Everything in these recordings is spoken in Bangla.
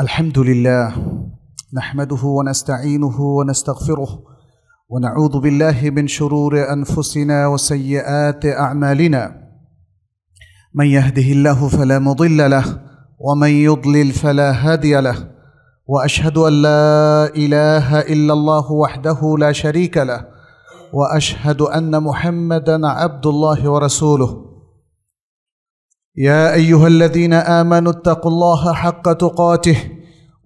الحمد لله نحمده ونستعينه ونستغفره ونعوذ بالله من شرور انفسنا وسيئات اعمالنا من يهده الله فلا مضل له ومن يضلل فلا هادي له واشهد ان لا اله الا الله وحده لا شريك له واشهد ان محمدا عبد الله ورسوله يا ايها الذين امنوا اتقوا الله حق تقاته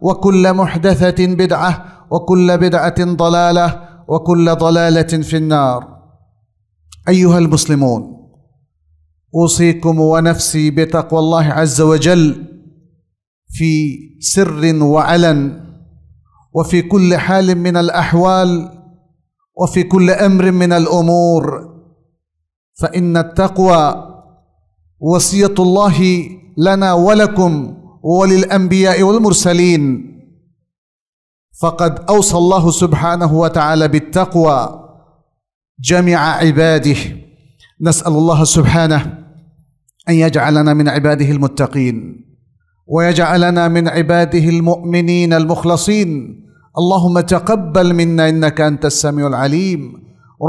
وكل محدثة بدعة وكل بدعة ضلالة وكل ضلالة في النار أيها المسلمون أوصيكم ونفسي بتقوى الله عز وجل في سر وعلن وفي كل حال من الأحوال وفي كل أمر من الأمور فإن التقوى وصية الله لنا ولكم وللانبياء والمرسلين فقد اوصى الله سبحانه وتعالى بالتقوى جميع عباده نسال الله سبحانه ان يجعلنا من عباده المتقين ويجعلنا من عباده المؤمنين المخلصين اللهم تقبل منا انك انت السميع العليم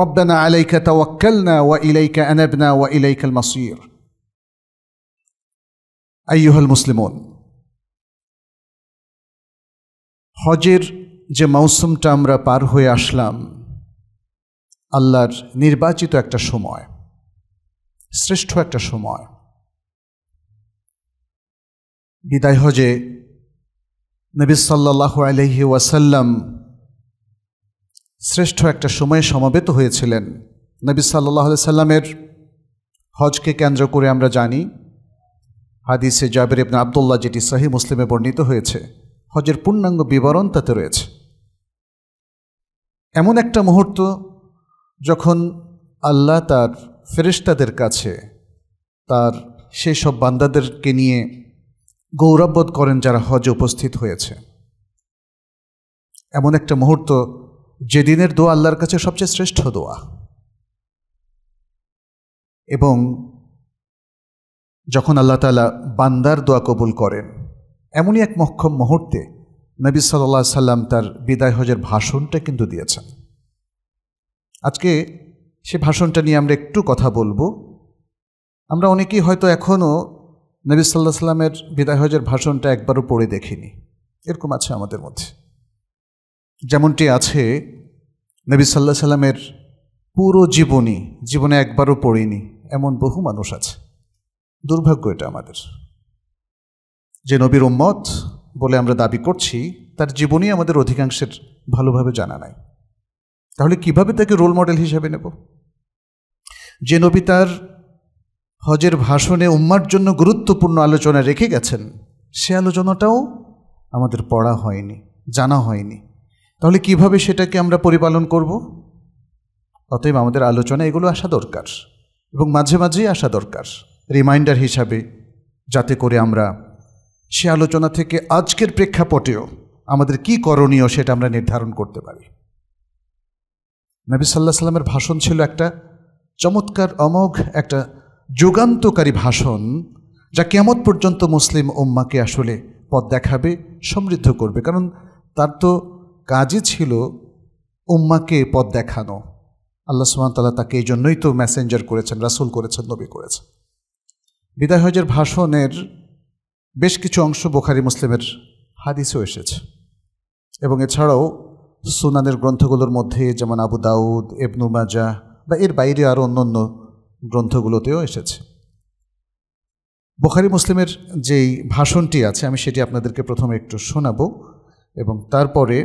ربنا عليك توكلنا واليك انبنا واليك المصير ايها المسلمون হজের যে মৌসুমটা আমরা পার হয়ে আসলাম আল্লাহর নির্বাচিত একটা সময় শ্রেষ্ঠ একটা সময় বিদায় হজে নবী সাল্লাহ আলহি ওয়াসাল্লাম শ্রেষ্ঠ একটা সময়ে সমবেত হয়েছিলেন নবী সাল্লাহ সাল্লামের হজকে কেন্দ্র করে আমরা জানি হাদিসে জাবের ইবনা আবদুল্লাহ যেটি সাহি মুসলিমে বর্ণিত হয়েছে হজের পূর্ণাঙ্গ বিবরণ তাতে রয়েছে এমন একটা মুহূর্ত যখন আল্লাহ তার ফেরিস্তাদের কাছে তার সেই সব বান্দাদেরকে নিয়ে গৌরববোধ করেন যারা হজে উপস্থিত হয়েছে এমন একটা মুহূর্ত যেদিনের দোয়া আল্লাহর কাছে সবচেয়ে শ্রেষ্ঠ দোয়া এবং যখন আল্লাহ তালা বান্দার দোয়া কবুল করেন এমনই এক মক্ষম মুহূর্তে নবী সাল্লাহ সাল্লাম তার বিদায় হজের ভাষণটা কিন্তু দিয়েছেন আজকে সে ভাষণটা নিয়ে আমরা একটু কথা বলবো আমরা অনেকেই হয়তো এখনও নবী সাল্লাহ সাল্লামের বিদায় হজের ভাষণটা একবারও পড়ে দেখিনি এরকম আছে আমাদের মধ্যে যেমনটি আছে নবী সাল্লাহ সাল্লামের পুরো জীবনী জীবনে একবারও পড়িনি এমন বহু মানুষ আছে দুর্ভাগ্য এটা আমাদের যে নবীর উম্মত বলে আমরা দাবি করছি তার জীবনই আমাদের অধিকাংশের ভালোভাবে জানা নাই তাহলে কিভাবে তাকে রোল মডেল হিসাবে নেব যে নবী তার হজের ভাষণে উম্মার জন্য গুরুত্বপূর্ণ আলোচনা রেখে গেছেন সে আলোচনাটাও আমাদের পড়া হয়নি জানা হয়নি তাহলে কিভাবে সেটাকে আমরা পরিপালন করব অতএব আমাদের আলোচনা এগুলো আসা দরকার এবং মাঝে মাঝেই আসা দরকার রিমাইন্ডার হিসাবে যাতে করে আমরা সে আলোচনা থেকে আজকের প্রেক্ষাপটেও আমাদের কি করণীয় সেটা আমরা নির্ধারণ করতে পারি নবী সাল্লাহ সাল্লামের ভাষণ ছিল একটা চমৎকার অমোঘ একটা যুগান্তকারী ভাষণ যা কেমত পর্যন্ত মুসলিম ওম্মাকে আসলে পদ দেখাবে সমৃদ্ধ করবে কারণ তার তো কাজই ছিল উম্মাকে পদ দেখানো আল্লাহ সুমতাল্লাহ তাকে এই জন্যই তো মেসেঞ্জার করেছেন রাসুল করেছেন নবী করেছেন বিদায় হজের ভাষণের বেশ কিছু অংশ বোখারি মুসলিমের হাদিসও এসেছে এবং এছাড়াও সুনানের গ্রন্থগুলোর মধ্যে যেমন আবু দাউদ এবনু মাজা বা এর বাইরে আরও অন্যান্য গ্রন্থগুলোতেও এসেছে বোখারি মুসলিমের যেই ভাষণটি আছে আমি সেটি আপনাদেরকে প্রথমে একটু শোনাব এবং তারপরে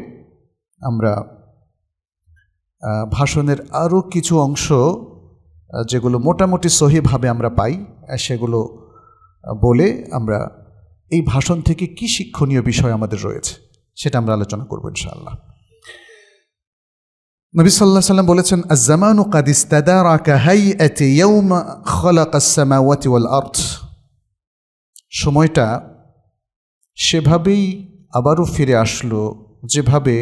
আমরা ভাষণের আরও কিছু অংশ যেগুলো মোটামুটি সহিভাবে আমরা পাই সেগুলো বলে আমরা এই ভাষণ থেকে কি শিক্ষণীয় বিষয় আমাদের রয়েছে সেটা আমরা আলোচনা করবো ইনশাআল্লাহ নবী সাল্লাহ সাল্লাম বলেছেন আজামানু কাদিস্তাদা সময়টা সেভাবেই আবারও ফিরে আসলো যেভাবে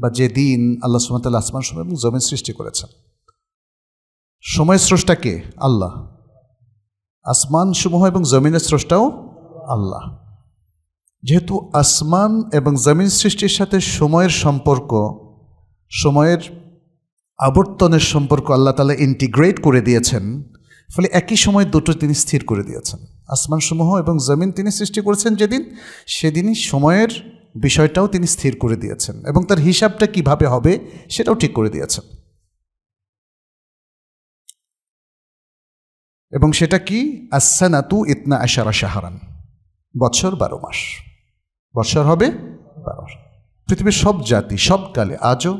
বা যে দিন আল্লাহ সুমতাল আসমান সময় এবং জমিন সৃষ্টি করেছেন সময় স্রষ্টাকে আল্লাহ আসমান সমূহ এবং জমিনের স্রষ্টাও আল্লাহ যেহেতু আসমান এবং জমিন সৃষ্টির সাথে সময়ের সম্পর্ক সময়ের আবর্তনের সম্পর্ক আল্লাহ তালা ইন্টিগ্রেট করে দিয়েছেন ফলে একই সময় দুটো তিনি স্থির করে দিয়েছেন আসমানসমূহ এবং জমিন তিনি সৃষ্টি করেছেন যেদিন সেদিনই সময়ের বিষয়টাও তিনি স্থির করে দিয়েছেন এবং তার হিসাবটা কিভাবে হবে সেটাও ঠিক করে দিয়েছেন এবং সেটা কি আসানাতু ইতনা আশারা সাহারান বছর বারো মাস বর্ষার হবে পৃথিবীর সব জাতি সব কালে আজও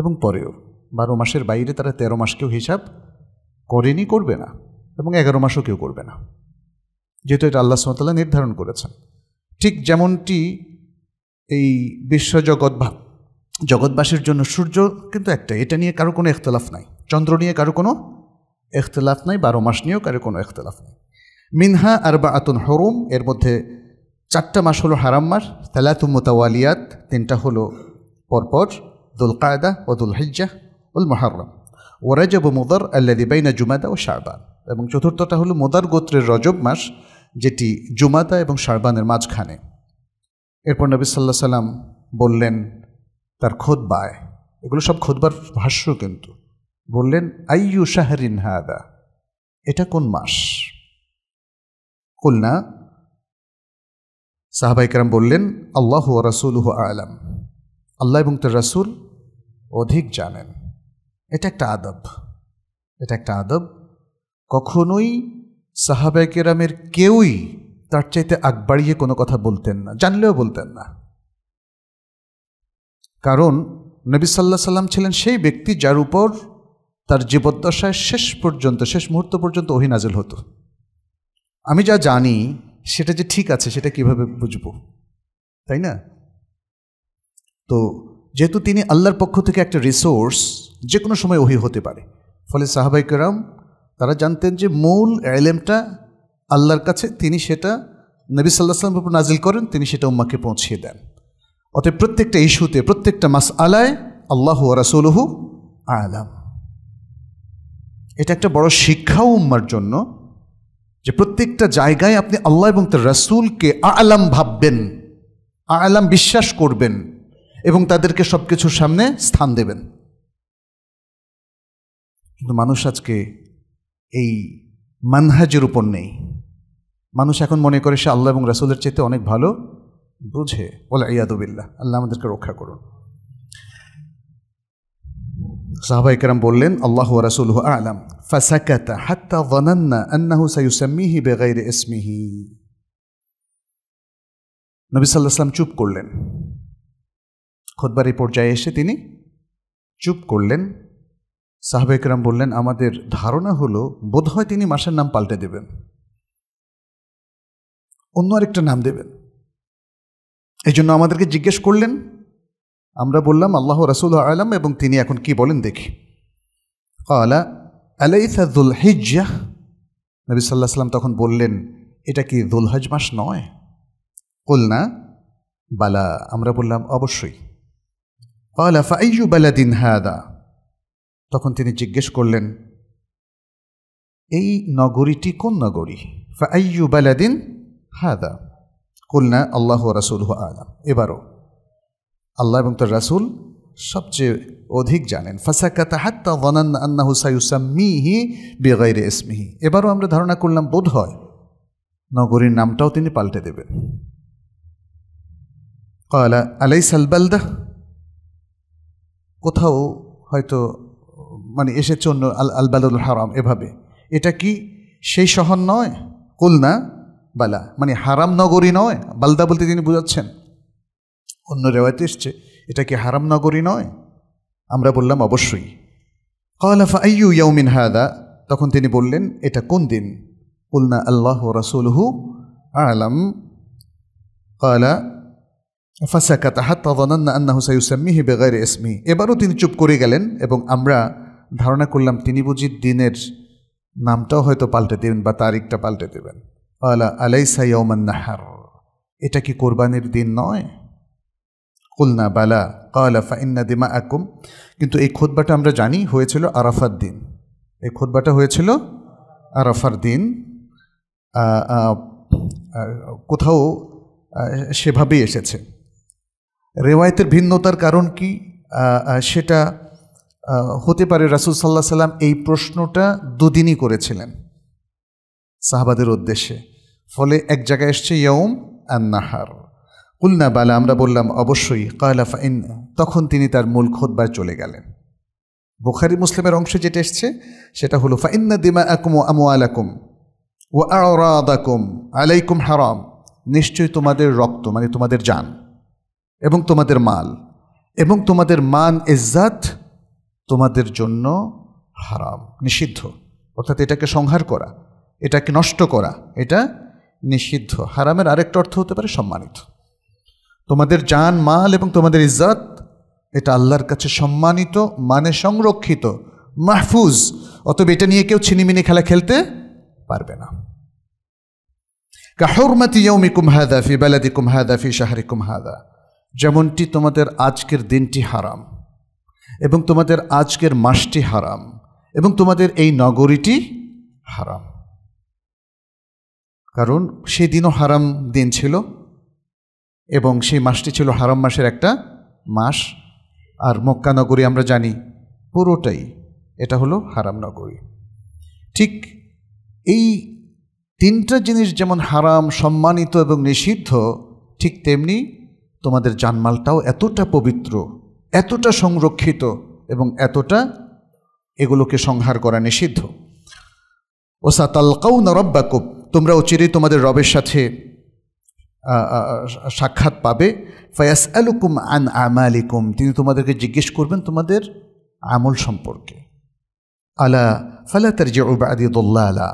এবং পরেও বারো মাসের বাইরে তারা তেরো মাসকেও হিসাব করেনি করবে না এবং এগারো মাসও কেউ করবে না যেহেতু এটা আল্লাহ সুমতাল্লাহ নির্ধারণ করেছেন ঠিক যেমনটি এই বিশ্বজগৎ জগৎবাসীর জন্য সূর্য কিন্তু একটা এটা নিয়ে কারো কোনো এখতলাফ নাই চন্দ্র নিয়ে কারো কোনো এখতলাফ নাই বারো মাস নিয়েও কারো কোনো এখতলাফ নাই মিনহা আর বা আতুন হরুম এর মধ্যে চারটা মাস হলো হারাম মাস তালাতু মোতাওয়ালিয়াত তিনটা হলো পরপর দুল কায়দা ও দুল হজ্জা উল মহারম ও রাজব আল্লা দিবাইনা জুমাদা ও শাহবান এবং চতুর্থটা হলো মোদার গোত্রের রজব মাস যেটি জুমাদা এবং শারবানের মাঝখানে এরপর নবী সাল্লাহ সাল্লাম বললেন তার বায় এগুলো সব খোদবার ভাষ্য কিন্তু বললেন আইয়ু শাহরিন হাদা এটা কোন মাস কুলনা সাহাবাইকরাম বললেন আল্লাহ ও হু আলাম আল্লাহ এবং তোর রাসুল অধিক জানেন এটা একটা আদব এটা একটা আদব কখনোই সাহাবাইকেরামের কেউই তার চাইতে আগ বাড়িয়ে কোনো কথা বলতেন না জানলেও বলতেন না কারণ নবী সাল্লাহ সাল্লাম ছিলেন সেই ব্যক্তি যার উপর তার জীবদ্দশায় শেষ পর্যন্ত শেষ মুহূর্ত পর্যন্ত ওহিনাজেল হতো আমি যা জানি সেটা যে ঠিক আছে সেটা কিভাবে বুঝবো তাই না তো যেহেতু তিনি আল্লাহর পক্ষ থেকে একটা রিসোর্স যে কোনো সময় ওহি হতে পারে ফলে সাহাবাইকেরাম তারা জানতেন যে মূল এলেমটা আল্লাহর কাছে তিনি সেটা নবী সাল্লাহ সাল্লাম উপর নাজিল করেন তিনি সেটা উম্মাকে পৌঁছিয়ে দেন অতএব প্রত্যেকটা ইস্যুতে প্রত্যেকটা মাস আলায় আল্লাহ রাসুলহু আলাম এটা একটা বড় শিক্ষাও উম্মার জন্য যে প্রত্যেকটা জায়গায় আপনি আল্লাহ এবং তার রাসুলকে আলাম ভাববেন আলাম বিশ্বাস করবেন এবং তাদেরকে সব কিছুর সামনে স্থান দেবেন কিন্তু মানুষ আজকে এই মানহাজের উপর নেই মানুষ এখন মনে করে সে আল্লাহ এবং রাসুলের চেতে অনেক ভালো বুঝে বলে ইয়াদুবিল্লাহ আল্লাহ আমাদেরকে রক্ষা করুন সাহবাইকরাম বললেন আল্লাহ রাসুল আলাম ফাসাকাতা হাত্তা জনান্না আন্নাহু সাইউসাম্মিহি বেগাইরে ইসমিহি নবী সাল্লাহাম চুপ করলেন খোদবার এই পর্যায়ে এসে তিনি চুপ করলেন সাহবেকরাম বললেন আমাদের ধারণা হলো বোধহয় তিনি মাসের নাম পাল্টে দেবেন অন্য আরেকটা নাম দেবেন এই জন্য আমাদেরকে জিজ্ঞেস করলেন আমরা বললাম আল্লাহ রসুল আলম এবং তিনি এখন কি বলেন দেখি কালা আলাইসাদুল হিজ্জাহ নবী সাল্লাহ সাল্লাম তখন বললেন এটা কি দুলহাজ মাস নয় না বালা আমরা বললাম অবশ্যই কালা ফাইজু বালাদিন হাদা তখন তিনি জিজ্ঞেস করলেন এই নগরীটি কোন নগরী ফাইজু বালাদিন হাদা কুলনা আল্লাহ রাসুল আলম এবারও আল্লাহ এবং তার রাসুল সবচেয়ে অধিক জানেন ফাসাক্কা তাহাত্তা গনান আন্না হুসাইউসাম্মিহি বেগাইরে ইসমিহি এবারও আমরা ধারণা করলাম বোধ হয় নগরীর নামটাও তিনি পাল্টে দেবেন কয়লা আলাই সালবালদা কোথাও হয়তো মানে এসেছে অন্য আল আলবালুল হারাম এভাবে এটা কি সেই শহর নয় কুলনা বালা মানে হারাম নগরী নয় বালদা বলতে তিনি বোঝাচ্ছেন অন্য রেওয়াতে এসছে এটা কি হারাম নগরী নয় আমরা বললাম অবশ্যই কালাফা আইয়ু ইয়াউমিন হাদা তখন তিনি বললেন এটা কোন দিন উলনা আল্লাহ রাসুলহু আলাম কলা ফাসাকাত এবারও তিনি চুপ করে গেলেন এবং আমরা ধারণা করলাম তিনি বুঝি দিনের নামটাও হয়তো পাল্টে দেবেন বা তারিখটা পাল্টে দেবেন আলাইসা ইয়াউমান নাহার এটা কি কোরবানির দিন নয় কুলনা বালা কালা ফাইন্না দিমা আকুম কিন্তু এই খোদবাটা আমরা জানি হয়েছিল আরাফার দিন এই খোদবাটা হয়েছিল আরাফার দিন কোথাও সেভাবেই এসেছে রেওয়ায়তের ভিন্নতার কারণ কি সেটা হতে পারে রাসুল সাল্লাহ সাল্লাম এই প্রশ্নটা দুদিনই করেছিলেন সাহাবাদের উদ্দেশ্যে ফলে এক জায়গায় এসছে ইয়ম অ্যান্নাহার কুলনা বালা আমরা বললাম অবশ্যই কয়লা ফাইন তখন তিনি তার মূল খোদবার চলে গেলেন বুখারি মুসলিমের অংশ যেটা এসছে সেটা হলো ফাইন্না দিমা আকুম ও আমু আলাকুম ও আকুম আলাইকুম হারাম নিশ্চয়ই তোমাদের রক্ত মানে তোমাদের যান এবং তোমাদের মাল এবং তোমাদের মান ইজ্জাত তোমাদের জন্য হারাম নিষিদ্ধ অর্থাৎ এটাকে সংহার করা এটাকে নষ্ট করা এটা নিষিদ্ধ হারামের আরেকটা অর্থ হতে পারে সম্মানিত তোমাদের জান মাল এবং তোমাদের ইজ্জত এটা আল্লাহর কাছে সম্মানিত মানে সংরক্ষিত মাহফুজ অতএব এটা নিয়ে কেউ ছিনিমিনি খেলা খেলতে পারবে না কাহরমাতি ইয়ৌমিকুম হাদা ফি বেলাদিকুম হাদা ফি শাহরিকুম যেমনটি তোমাদের আজকের দিনটি হারাম এবং তোমাদের আজকের মাসটি হারাম এবং তোমাদের এই নগরীটি হারাম কারণ সেদিনও হারাম দিন ছিল এবং সেই মাসটি ছিল হারাম মাসের একটা মাস আর মক্কা নগরী আমরা জানি পুরোটাই এটা হলো হারাম নগরী ঠিক এই তিনটা জিনিস যেমন হারাম সম্মানিত এবং নিষিদ্ধ ঠিক তেমনি তোমাদের জানমালটাও এতটা পবিত্র এতটা সংরক্ষিত এবং এতটা এগুলোকে সংহার করা নিষিদ্ধ সাতালকাউ নরব্বাকুব তোমরা অচিরেই তোমাদের রবের সাথে সাক্ষাৎ পাবে ফায়াস আলুকুম আন আমালিকুম তিনি তোমাদেরকে জিজ্ঞেস করবেন তোমাদের আমল সম্পর্কে আলা ফালা তার যে ওবায়দুল্লাহ আলা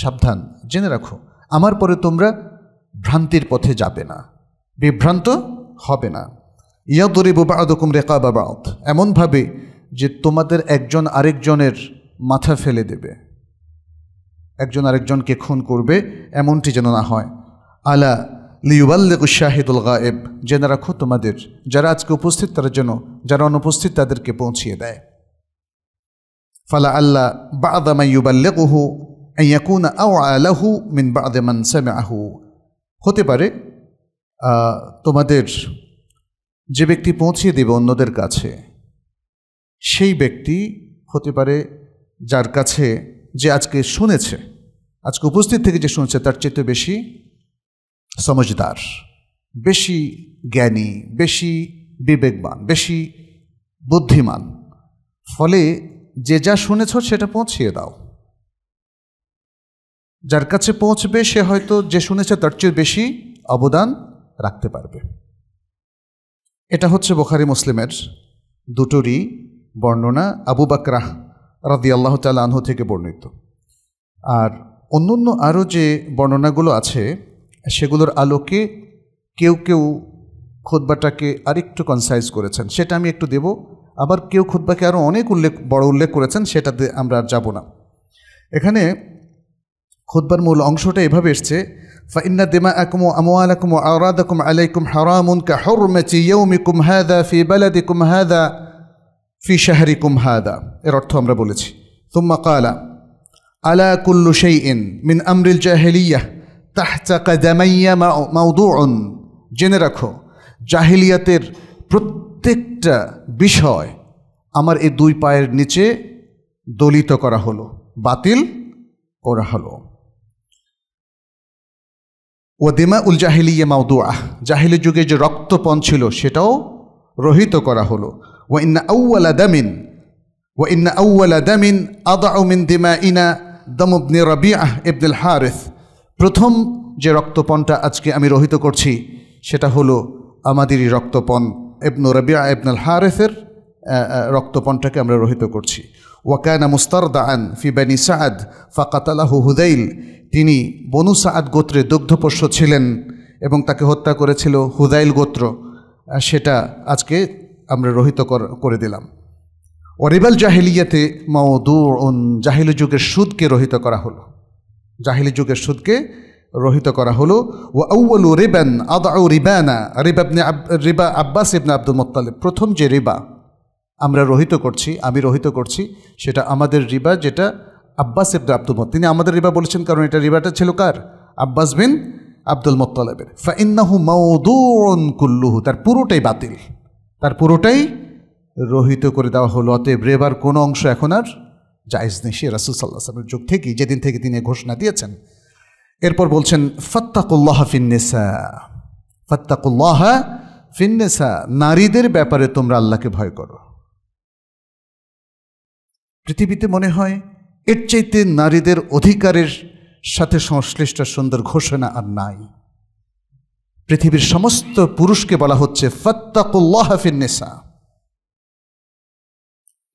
সাবধান জেনে রাখো আমার পরে তোমরা ভ্রান্তির পথে যাবে না বিভ্রান্ত হবে না ইয়া ইয়াদরে বোবাদকুম রেকা বাবাত এমনভাবে যে তোমাদের একজন আরেকজনের মাথা ফেলে দেবে একজন আরেকজনকে খুন করবে এমনটি যেন না হয় আলা লিউবাল্লিক শাহিদুল গায়েব জেনে রাখো তোমাদের যারা আজকে উপস্থিত তারা যেন যারা অনুপস্থিত তাদেরকে পৌঁছিয়ে দেয় ফালা আল্লাহ বা বাদামা ইউবাল্লিকহু ইয়াকুন আও আলাহু মিন বা বাদেমান আহু হতে পারে তোমাদের যে ব্যক্তি পৌঁছিয়ে দেবে অন্যদের কাছে সেই ব্যক্তি হতে পারে যার কাছে যে আজকে শুনেছে আজকে উপস্থিত থেকে যে শুনছে তার চেয়ে বেশি সমঝদার বেশি জ্ঞানী বেশি বিবেকবান বেশি বুদ্ধিমান ফলে যে যা শুনেছ সেটা পৌঁছিয়ে দাও যার কাছে পৌঁছবে সে হয়তো যে শুনেছে তার চেয়ে বেশি অবদান রাখতে পারবে এটা হচ্ছে বোখারি মুসলিমের দুটোরই বর্ণনা আবু বাকরাহ রাদি আল্লাহ তাল আনহু থেকে বর্ণিত আর অন্য অন্য আরও যে বর্ণনাগুলো আছে সেগুলোর আলোকে কেউ কেউ খোদবাটাকে আরেকটু কনসাইজ করেছেন সেটা আমি একটু দেব আবার কেউ খোদবাকে আরও অনেক উল্লেখ বড় উল্লেখ করেছেন সেটাতে আমরা আর যাব না এখানে খোদবার মূল অংশটা এভাবে এসছে فإن دماءكم وأموالكم وأعراضكم عليكم حرام كحرمة يومكم هذا في بلدكم هذا في شهركم هذا এর অর্থ আমরা বলেছি ثم قال ألا كل شيء من أمر الجاهلية তাহতা কাদামাইয়া মাউদুন জেনে রাখো জাহিলিয়াতের প্রত্যেকটা বিষয় আমার এই দুই পায়ের নিচে দলিত করা হলো বাতিল করা হলো ওদেমা উল জাহিলিয়া মাউদুয়া জাহিলি যুগে যে রক্তপণ ছিল সেটাও রহিত করা হলো ও ইন্না আউ্লা দামিন আউ্লা দামিন আদা أضع দেমা ইনা دم রবি আহ ابن الحارث প্রথম যে রক্তপণটা আজকে আমি রহিত করছি সেটা হলো আমাদেরই রক্তপণ এবনু রবিয়া এবনাল হারেফের রক্তপণটাকে আমরা রহিত করছি ওয়াকায়না মুস্তারদা আন ফিবানি সাদ ফাকাতালাহু হুদাইল তিনি বনু সাদ গোত্রে দুগ্ধপোষ্য ছিলেন এবং তাকে হত্যা করেছিল হুদাইল গোত্র সেটা আজকে আমরা রহিত করে দিলাম অরিবাল জাহেলিয়াতে মাও দূর জাহিল যুগের সুদকে রহিত করা হলো জাহিলি যুগের সুদকে রহিত করা হলো ও আউ্বলু রিবেন আদাউ রিবানা রিবাবনে রিবা আব্বাস ইবনে আব্দুল মোত্তালিব প্রথম যে রিবা আমরা রহিত করছি আমি রহিত করছি সেটা আমাদের রিবা যেটা আব্বাস ইবনে আব্দুল মত তিনি আমাদের রিবা বলেছেন কারণ এটা রিবাটা ছিল কার আব্বাস বিন আব্দুল মোত্তালেবের ফাইন্নাহু মাউদুন কুল্লুহু তার পুরোটাই বাতিল তার পুরোটাই রহিত করে দেওয়া হলো অতএব রেবার কোনো অংশ এখন আর জায়েজ সে রাসুল সাল্লাহ যুগ থেকেই যেদিন থেকে তিনি ঘোষণা দিয়েছেন এরপর বলছেন ফত্তাকুল্লাহ ফিন্নেসা ফত্তাকুল্লাহ ফিন্নেসা নারীদের ব্যাপারে তোমরা আল্লাহকে ভয় করো পৃথিবীতে মনে হয় এর চাইতে নারীদের অধিকারের সাথে সংশ্লিষ্ট সুন্দর ঘোষণা আর নাই পৃথিবীর সমস্ত পুরুষকে বলা হচ্ছে ফত্তাকুল্লাহ ফিন্নেসা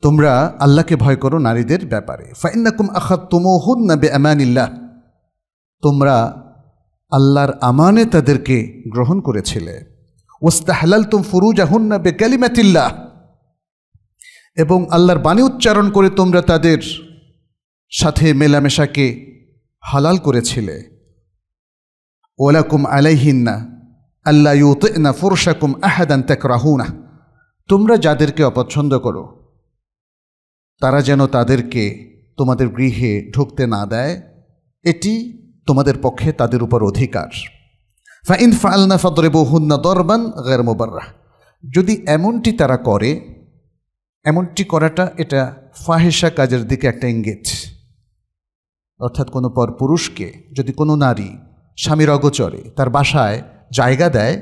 তোমরা আল্লাহকে ভয় করো নারীদের ব্যাপারে ফাইনাকুম আখা তোমহুদ না বে আমানিল্লাহ তোমরা আল্লাহর আমানে তাদেরকে গ্রহণ করেছিলে ওস্তাহালাল তুম ফুরুজ আহুন না বে ক্যালিমাতিল্লাহ এবং আল্লাহর বাণী উচ্চারণ করে তোমরা তাদের সাথে মেলামেশাকে হালাল করেছিলে ওলাকুম আলাইহিন্না আল্লাহ ইউতে না ফুরসাকুম আহাদান ত্যাক রাহুনা তোমরা যাদেরকে অপছন্দ করো তারা যেন তাদেরকে তোমাদের গৃহে ঢুকতে না দেয় এটি তোমাদের পক্ষে তাদের উপর অধিকার ফা ইন ফালনা ফদরে বহুন্না দরবান গের মোবার্রা যদি এমনটি তারা করে এমনটি করাটা এটা ফাহেসা কাজের দিকে একটা ইঙ্গিত অর্থাৎ কোনো পর পুরুষকে যদি কোনো নারী স্বামীর অগোচরে তার বাসায় জায়গা দেয়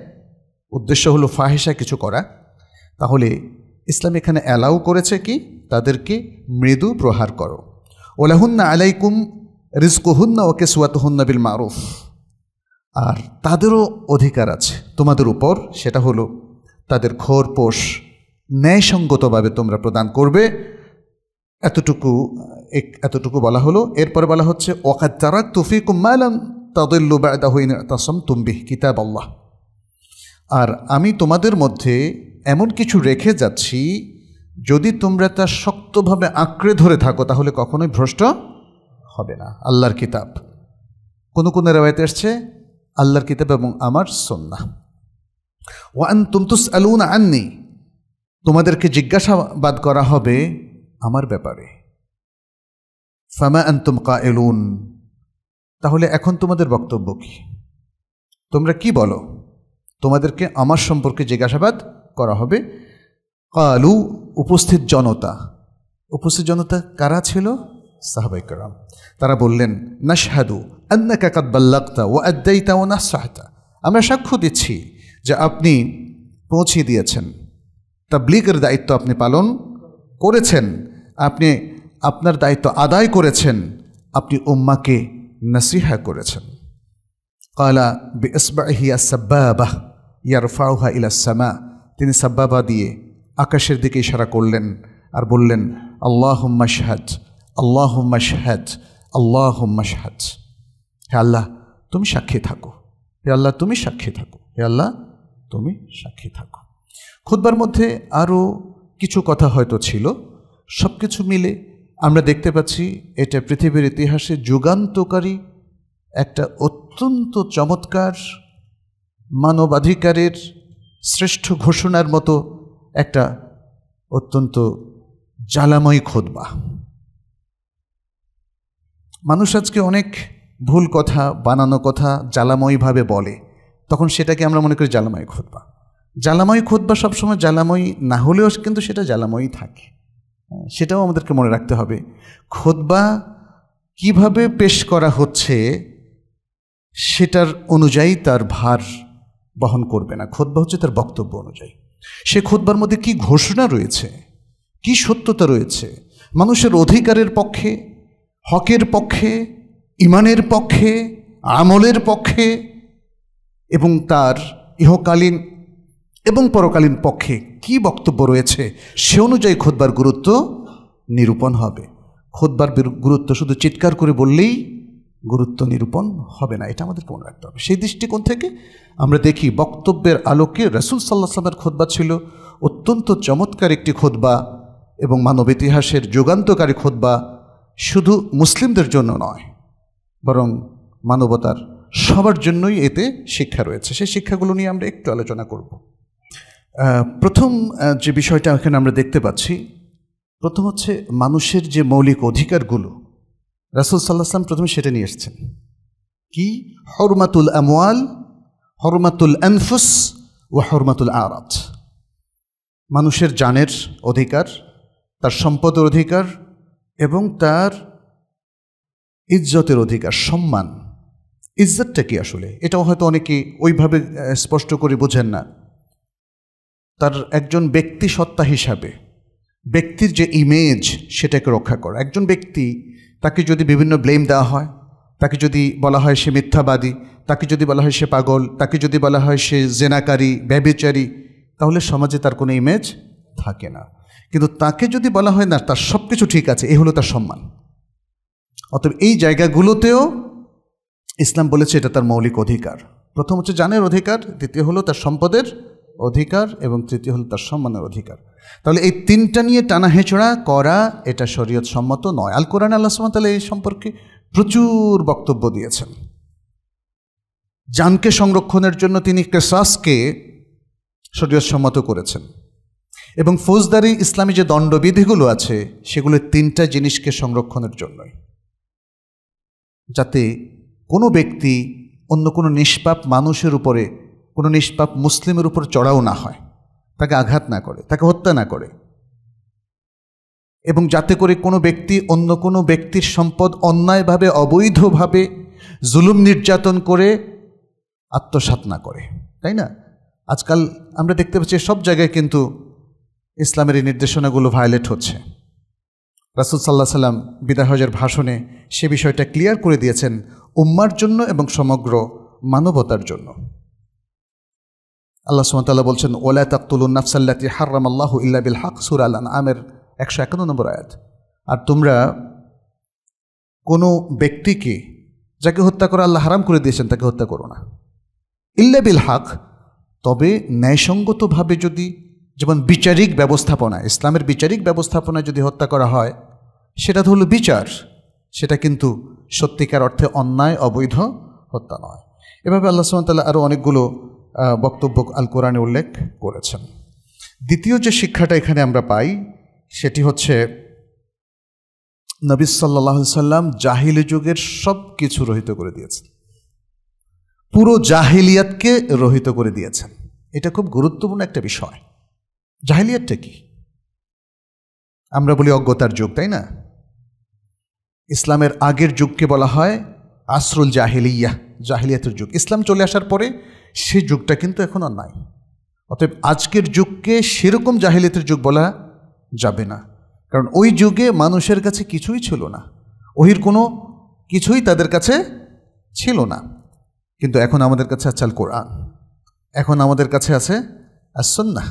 উদ্দেশ্য হলো ফাহেসা কিছু করা তাহলে ইসলাম এখানে অ্যালাউ করেছে কি তাদেরকে মৃদু প্রহার করো ওলাহুন্না আলাইকুম না ওকে সুয়াতহুন্না বিল মারুফ আর তাদেরও অধিকার আছে তোমাদের উপর সেটা হলো তাদের খোর পোষ ন্যায়সঙ্গতভাবে তোমরা প্রদান করবে এতটুকু এতটুকু বলা হলো এরপরে বলা হচ্ছে ওকাদ্দারা তাদের লোবা দা হইন তাসম তুম্বিহ কিতাব আল্লাহ আর আমি তোমাদের মধ্যে এমন কিছু রেখে যাচ্ছি যদি তোমরা তা শক্তভাবে আঁকড়ে ধরে থাকো তাহলে কখনোই ভ্রষ্ট হবে না আল্লাহর কিতাব কোন কোন রেওয়ায়তে এসছে আল্লাহর কিতাব এবং আমার সন্না ওয়ান তুমতুস আলুন আননি তোমাদেরকে জিজ্ঞাসাবাদ করা হবে আমার ব্যাপারে ফামা আন্তুম কা এলুন তাহলে এখন তোমাদের বক্তব্য কি তোমরা কি বলো তোমাদেরকে আমার সম্পর্কে জিজ্ঞাসাবাদ করা হবে কালু উপস্থিত জনতা উপস্থিত জনতা কারা ছিল সাহাবাই কারাম তারা বললেন নাশহাদু আন্না কাকাত ও আদ্যায়িতা ও নাসাহতা আমরা সাক্ষ্য দিচ্ছি যে আপনি পৌঁছে দিয়েছেন তাবলিগের দায়িত্ব আপনি পালন করেছেন আপনি আপনার দায়িত্ব আদায় করেছেন আপনি উম্মাকে নাসিহা করেছেন কালা বেসবাহিয়া সাব্বাবাহ ইয়ারফাউহা ইলা সামা তিনি সাব্বাবা দিয়ে আকাশের দিকে ইশারা করলেন আর বললেন আল্লাহ মাসহাদ আল্লাহ মাসহাদ আল্লাহ মাসহাদ হে আল্লাহ তুমি সাক্ষী থাকো হে আল্লাহ তুমি সাক্ষী থাকো হে আল্লাহ তুমি সাক্ষী থাকো খুদ্বার মধ্যে আরও কিছু কথা হয়তো ছিল সব কিছু মিলে আমরা দেখতে পাচ্ছি এটা পৃথিবীর ইতিহাসে যুগান্তকারী একটা অত্যন্ত চমৎকার মানবাধিকারের শ্রেষ্ঠ ঘোষণার মতো একটা অত্যন্ত জ্বালাময় খোদবা মানুষ আজকে অনেক ভুল কথা বানানো কথা জ্বালাময়ীভাবে বলে তখন সেটাকে আমরা মনে করি জ্বালাময় খোদবা জ্বালাময় খোদবা সবসময় জ্বালাময়ী না হলেও কিন্তু সেটা জ্বালাময়ী থাকে সেটাও আমাদেরকে মনে রাখতে হবে খোদবা কিভাবে পেশ করা হচ্ছে সেটার অনুযায়ী তার ভার বহন করবে না খোদবা হচ্ছে তার বক্তব্য অনুযায়ী সে খোদবার মধ্যে কি ঘোষণা রয়েছে কি সত্যতা রয়েছে মানুষের অধিকারের পক্ষে হকের পক্ষে ইমানের পক্ষে আমলের পক্ষে এবং তার ইহকালীন এবং পরকালীন পক্ষে কি বক্তব্য রয়েছে সে অনুযায়ী খোদবার গুরুত্ব নিরূপণ হবে খোদবার গুরুত্ব শুধু চিৎকার করে বললেই গুরুত্ব নিরূপণ হবে না এটা আমাদের মনে রাখতে হবে সেই দৃষ্টিকোণ থেকে আমরা দেখি বক্তব্যের আলোকে রসুল সাল্লাহ সাল্লামের খোদবা ছিল অত্যন্ত চমৎকার একটি খোদবা এবং মানব ইতিহাসের যুগান্তকারী খোদবা শুধু মুসলিমদের জন্য নয় বরং মানবতার সবার জন্যই এতে শিক্ষা রয়েছে সেই শিক্ষাগুলো নিয়ে আমরা একটু আলোচনা করব প্রথম যে বিষয়টা এখানে আমরা দেখতে পাচ্ছি প্রথম হচ্ছে মানুষের যে মৌলিক অধিকারগুলো রাসুল সাল্লাহাম প্রথমে সেটা নিয়ে এসছেন কি হরমাতুল আমওয়াল হরমাতুল আনফুস ও হরমাতুল আরাত মানুষের জানের অধিকার তার সম্পদের অধিকার এবং তার ইজ্জতের অধিকার সম্মান ইজ্জতটা কি আসলে এটাও হয়তো অনেকে ওইভাবে স্পষ্ট করে বোঝেন না তার একজন ব্যক্তি সত্তা হিসাবে ব্যক্তির যে ইমেজ সেটাকে রক্ষা করা একজন ব্যক্তি তাকে যদি বিভিন্ন ব্লেম দেওয়া হয় তাকে যদি বলা হয় সে মিথ্যাবাদী তাকে যদি বলা হয় সে পাগল তাকে যদি বলা হয় সে জেনাকারী ব্যবচারী তাহলে সমাজে তার কোনো ইমেজ থাকে না কিন্তু তাকে যদি বলা হয় না তার সব কিছু ঠিক আছে এ হলো তার সম্মান অতএব এই জায়গাগুলোতেও ইসলাম বলেছে এটা তার মৌলিক অধিকার প্রথম হচ্ছে জানের অধিকার দ্বিতীয় হলো তার সম্পদের অধিকার এবং তৃতীয় হলো তার সম্মানের অধিকার তাহলে এই তিনটা নিয়ে টানা হেঁচড়া করা এটা শরীয়ত সম্মত নয় আল কোরআন আল্লাহ সুমতাল এই সম্পর্কে প্রচুর বক্তব্য দিয়েছেন জানকে সংরক্ষণের জন্য তিনি কেসাসকে শরীয়ত সম্মত করেছেন এবং ফৌজদারি ইসলামী যে দণ্ডবিধিগুলো আছে সেগুলো তিনটা জিনিসকে সংরক্ষণের জন্যই যাতে কোনো ব্যক্তি অন্য কোনো নিষ্পাপ মানুষের উপরে কোনো নিষ্পাপ মুসলিমের উপর চড়াও না হয় তাকে আঘাত না করে তাকে হত্যা না করে এবং যাতে করে কোনো ব্যক্তি অন্য কোনো ব্যক্তির সম্পদ অন্যায়ভাবে অবৈধভাবে জুলুম নির্যাতন করে আত্মসাত না করে তাই না আজকাল আমরা দেখতে পাচ্ছি সব জায়গায় কিন্তু ইসলামের এই নির্দেশনাগুলো ভায়োলেট হচ্ছে রাসুল সাল্লাহ সাল্লাম বিদাহজের ভাষণে সে বিষয়টা ক্লিয়ার করে দিয়েছেন উম্মার জন্য এবং সমগ্র মানবতার জন্য আল্লাহ সুমতাল্লাহ বলছেন ওলা তাকতুল নাফসাল্লাতি হার্রাম আল্লাহ ইল্লা বিল হাক সুর আল আমের একশো একান্ন নম্বর আয়াত আর তোমরা কোনো ব্যক্তিকে যাকে হত্যা করা আল্লাহ হারাম করে দিয়েছেন তাকে হত্যা করো না ইল্লা বিল হাক তবে ন্যায়সঙ্গতভাবে যদি যেমন বিচারিক ব্যবস্থাপনা ইসলামের বিচারিক ব্যবস্থাপনা যদি হত্যা করা হয় সেটা তো হলো বিচার সেটা কিন্তু সত্যিকার অর্থে অন্যায় অবৈধ হত্যা নয় এভাবে আল্লাহ সুমতাল্লাহ আরও অনেকগুলো বক্তব্য আল কোরআনে উল্লেখ করেছেন দ্বিতীয় যে শিক্ষাটা এখানে আমরা পাই সেটি হচ্ছে নবী সাল্লাহ সাল্লাম জাহিলি যুগের সব কিছু রহিত করে দিয়েছেন পুরো জাহিলিয়াতকে রহিত করে দিয়েছেন এটা খুব গুরুত্বপূর্ণ একটা বিষয় জাহিলিয়াতটা কি আমরা বলি অজ্ঞতার যুগ তাই না ইসলামের আগের যুগকে বলা হয় আসরুল জাহিলিয়া জাহিলিয়াতের যুগ ইসলাম চলে আসার পরে সে যুগটা কিন্তু এখন আর নাই অতএব আজকের যুগকে সেরকম জাহিলিয়াতের যুগ বলা যাবে না কারণ ওই যুগে মানুষের কাছে কিছুই ছিল না ওহির কোনো কিছুই তাদের কাছে ছিল না কিন্তু এখন আমাদের কাছে আছে আল কোরআন এখন আমাদের কাছে আছে আসন্না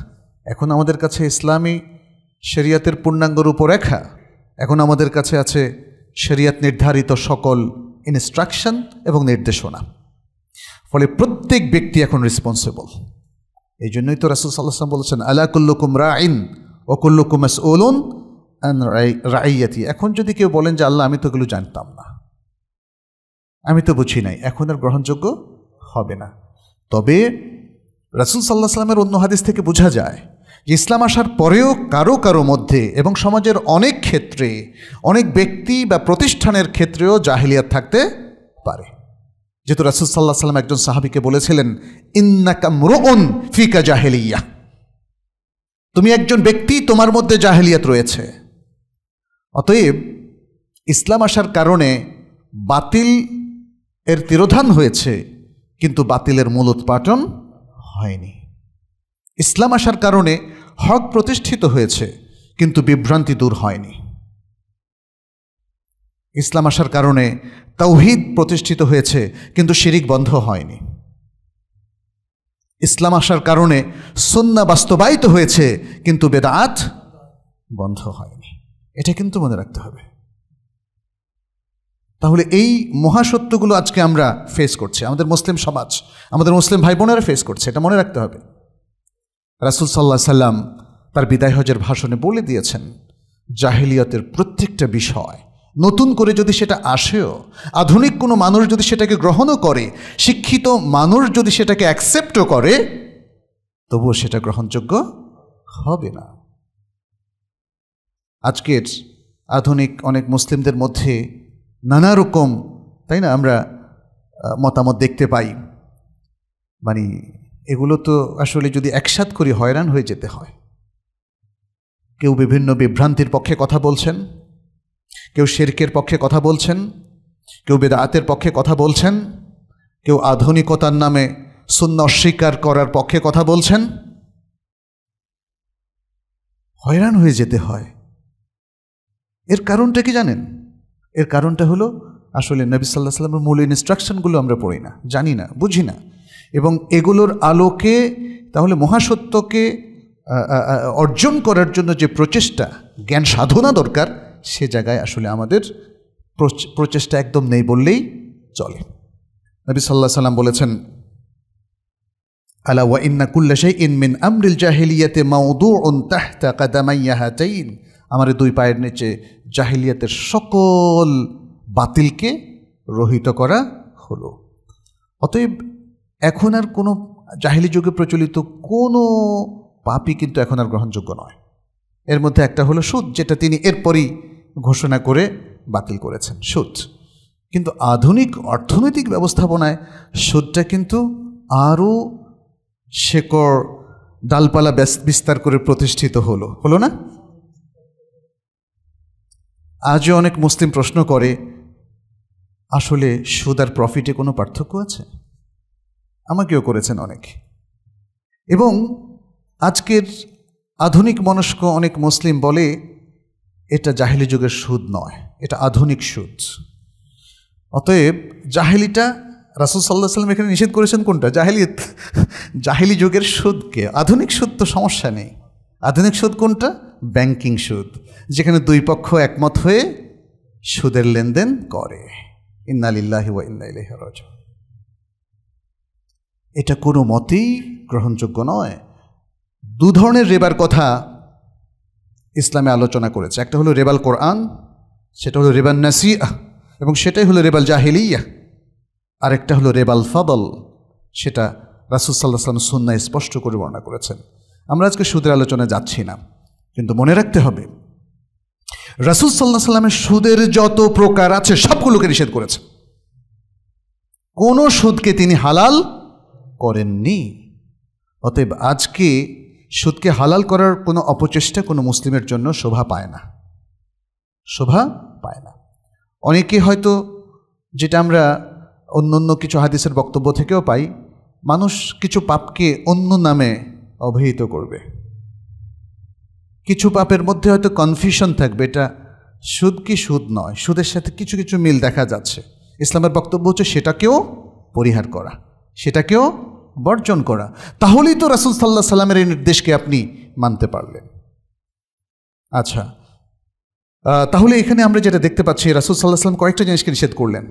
এখন আমাদের কাছে ইসলামী শেরিয়াতের পূর্ণাঙ্গ রূপরেখা এখন আমাদের কাছে আছে শেরিয়াত নির্ধারিত সকল ইনস্ট্রাকশন এবং নির্দেশনা ফলে প্রত্যেক ব্যক্তি এখন রেসপন্সিবল এই জন্যই তো রাসুল সাল্লাহাম বলেছেন আলাকুল্লুকুম রাইন ওকুল্লুকুম এস ওলুন রাইয়াতি এখন যদি কেউ বলেন যে আল্লাহ আমি তো এগুলো জানতাম না আমি তো বুঝি নাই এখন আর গ্রহণযোগ্য হবে না তবে রাসুল সাল্লাহ সাল্লামের অন্য হাদিস থেকে বোঝা যায় যে ইসলাম আসার পরেও কারো কারো মধ্যে এবং সমাজের অনেক ক্ষেত্রে অনেক ব্যক্তি বা প্রতিষ্ঠানের ক্ষেত্রেও জাহিলিয়াত থাকতে পারে যেহেতু রাসুল সাল্লাহ সাল্লাম একজন সাহাবিকে বলেছিলেন ইন্নাকামরুন ফিকা জাহেলিয়া তুমি একজন ব্যক্তি তোমার মধ্যে জাহেলিয়াত রয়েছে অতএব ইসলাম আসার কারণে বাতিল এর তিরোধান হয়েছে কিন্তু বাতিলের মূল উৎপাটন হয়নি ইসলাম আসার কারণে হক প্রতিষ্ঠিত হয়েছে কিন্তু বিভ্রান্তি দূর হয়নি ইসলাম আসার কারণে তৌহিদ প্রতিষ্ঠিত হয়েছে কিন্তু শিরিক বন্ধ হয়নি ইসলাম আসার কারণে সন্না বাস্তবায়িত হয়েছে কিন্তু বেদাত বন্ধ হয়নি এটা কিন্তু মনে রাখতে হবে তাহলে এই মহাসত্যগুলো আজকে আমরা ফেস করছি আমাদের মুসলিম সমাজ আমাদের মুসলিম ভাই বোনেরা ফেস করছে এটা মনে রাখতে হবে রাসুল সাল্লাহ সাল্লাম তার বিদায় হজের ভাষণে বলে দিয়েছেন জাহিলিয়তের প্রত্যেকটা বিষয় নতুন করে যদি সেটা আসেও আধুনিক কোনো মানুষ যদি সেটাকে গ্রহণও করে শিক্ষিত মানুষ যদি সেটাকে অ্যাকসেপ্টও করে তবুও সেটা গ্রহণযোগ্য হবে না আজকের আধুনিক অনেক মুসলিমদের মধ্যে নানা রকম তাই না আমরা মতামত দেখতে পাই মানে এগুলো তো আসলে যদি একসাথ করি হয়রান হয়ে যেতে হয় কেউ বিভিন্ন বিভ্রান্তির পক্ষে কথা বলছেন কেউ শেরকের পক্ষে কথা বলছেন কেউ বেদায়াতের পক্ষে কথা বলছেন কেউ আধুনিকতার নামে শূন্য অস্বীকার করার পক্ষে কথা বলছেন হয়রান হয়ে যেতে হয় এর কারণটা কি জানেন এর কারণটা হলো আসলে নবী সাল্লাহ সাল্লামের মূল ইনস্ট্রাকশনগুলো আমরা পড়ি না জানি না বুঝি না এবং এগুলোর আলোকে তাহলে মহাসত্যকে অর্জন করার জন্য যে প্রচেষ্টা জ্ঞান সাধনা দরকার সে জায়গায় আসলে আমাদের প্রচেষ্টা একদম নেই বললেই চলে নবী সাল্লাহ সাল্লাম বলেছেন আলা ওয়া ইন্না কুল্লা শাই ইন মিন আমরিল জাহিলিয়াতে মাউদু উন তাহতা কাদামাইয়াহা হাতাইন আমার দুই পায়ের নিচে জাহিলিয়াতের সকল বাতিলকে রহিত করা হলো অতএব এখন আর কোনো জাহিলি যুগে প্রচলিত কোনো পাপই কিন্তু এখন আর গ্রহণযোগ্য নয় এর মধ্যে একটা হলো সুদ যেটা তিনি এরপরই ঘোষণা করে বাতিল করেছেন সুদ কিন্তু আধুনিক অর্থনৈতিক ব্যবস্থাপনায় সুদটা কিন্তু আরও শেকড় ডালপালা বিস্তার করে প্রতিষ্ঠিত হলো হলো না আজও অনেক মুসলিম প্রশ্ন করে আসলে সুদ আর প্রফিটে কোনো পার্থক্য আছে আমাকেও করেছেন অনেক এবং আজকের আধুনিক মনস্ক অনেক মুসলিম বলে এটা জাহিলি যুগের সুদ নয় এটা আধুনিক সুদ অতএব জাহেলিটা রাসুল সাল্লাহ সাল্লাম এখানে নিষেধ করেছেন কোনটা জাহেলি জাহেলি যুগের সুদকে আধুনিক সুদ তো সমস্যা নেই আধুনিক সুদ কোনটা ব্যাংকিং সুদ যেখানে দুই পক্ষ একমত হয়ে সুদের লেনদেন করে ইন্নালিল্লাহি ওয়া রাজিউন এটা কোনো মতেই গ্রহণযোগ্য নয় দু ধরনের রেবার কথা ইসলামে আলোচনা করেছে একটা হলো রেবাল কোরআন সেটা হলো রেবাল নাসিয়া এবং সেটাই হলো রেবাল জাহেলিয়া আরেকটা হলো রেবাল ফাদল সেটা রাসুল সাল্লাহ সাল্লাম সুন্না স্পষ্ট করে বর্ণনা করেছেন আমরা আজকে সুদের আলোচনায় যাচ্ছি না কিন্তু মনে রাখতে হবে রাসুল সাল্লাহ সাল্লামের সুদের যত প্রকার আছে সবগুলোকে নিষেধ করেছে কোনো সুদকে তিনি হালাল করেননি অতএব আজকে সুদকে হালাল করার কোনো অপচেষ্টা কোনো মুসলিমের জন্য শোভা পায় না শোভা পায় না অনেকে হয়তো যেটা আমরা অন্য অন্য কিছু হাদিসের বক্তব্য থেকেও পাই মানুষ কিছু পাপকে অন্য নামে অভিহিত করবে কিছু পাপের মধ্যে হয়তো কনফিউশন থাকবে এটা সুদ কি সুদ নয় সুদের সাথে কিছু কিছু মিল দেখা যাচ্ছে ইসলামের বক্তব্য হচ্ছে সেটাকেও পরিহার করা সেটাকেও বর্জন করা তাহলেই তো রাসুল সাল্লাহ সাল্লামের এই নির্দেশকে আপনি মানতে পারলেন আচ্ছা তাহলে এখানে আমরা যেটা দেখতে পাচ্ছি রাসুল সাল্লাহ সাল্লাম কয়েকটা জিনিসকে নিষেধ করলেন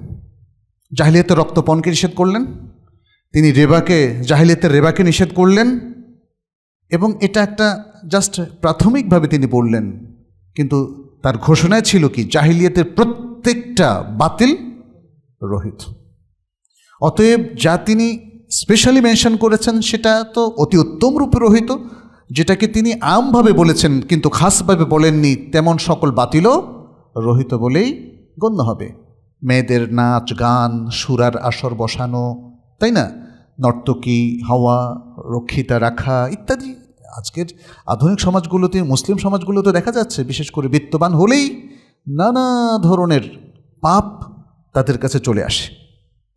জাহিলিয়াতের রক্তপণকে নিষেধ করলেন তিনি রেবাকে জাহিলিয়াতের রেবাকে নিষেধ করলেন এবং এটা একটা জাস্ট প্রাথমিকভাবে তিনি বললেন কিন্তু তার ঘোষণায় ছিল কি জাহিলিয়াতের প্রত্যেকটা বাতিল রহিত অতএব যা তিনি স্পেশালি মেনশন করেছেন সেটা তো অতি উত্তম রূপে রহিত যেটাকে তিনি আমভাবে বলেছেন কিন্তু খাসভাবে বলেননি তেমন সকল বাতিলও রহিত বলেই গণ্য হবে মেয়েদের নাচ গান সুরার আসর বসানো তাই না নর্তকী হাওয়া রক্ষিতা রাখা ইত্যাদি আজকের আধুনিক সমাজগুলোতে মুসলিম সমাজগুলোতে দেখা যাচ্ছে বিশেষ করে বিত্তবান হলেই নানা ধরনের পাপ তাদের কাছে চলে আসে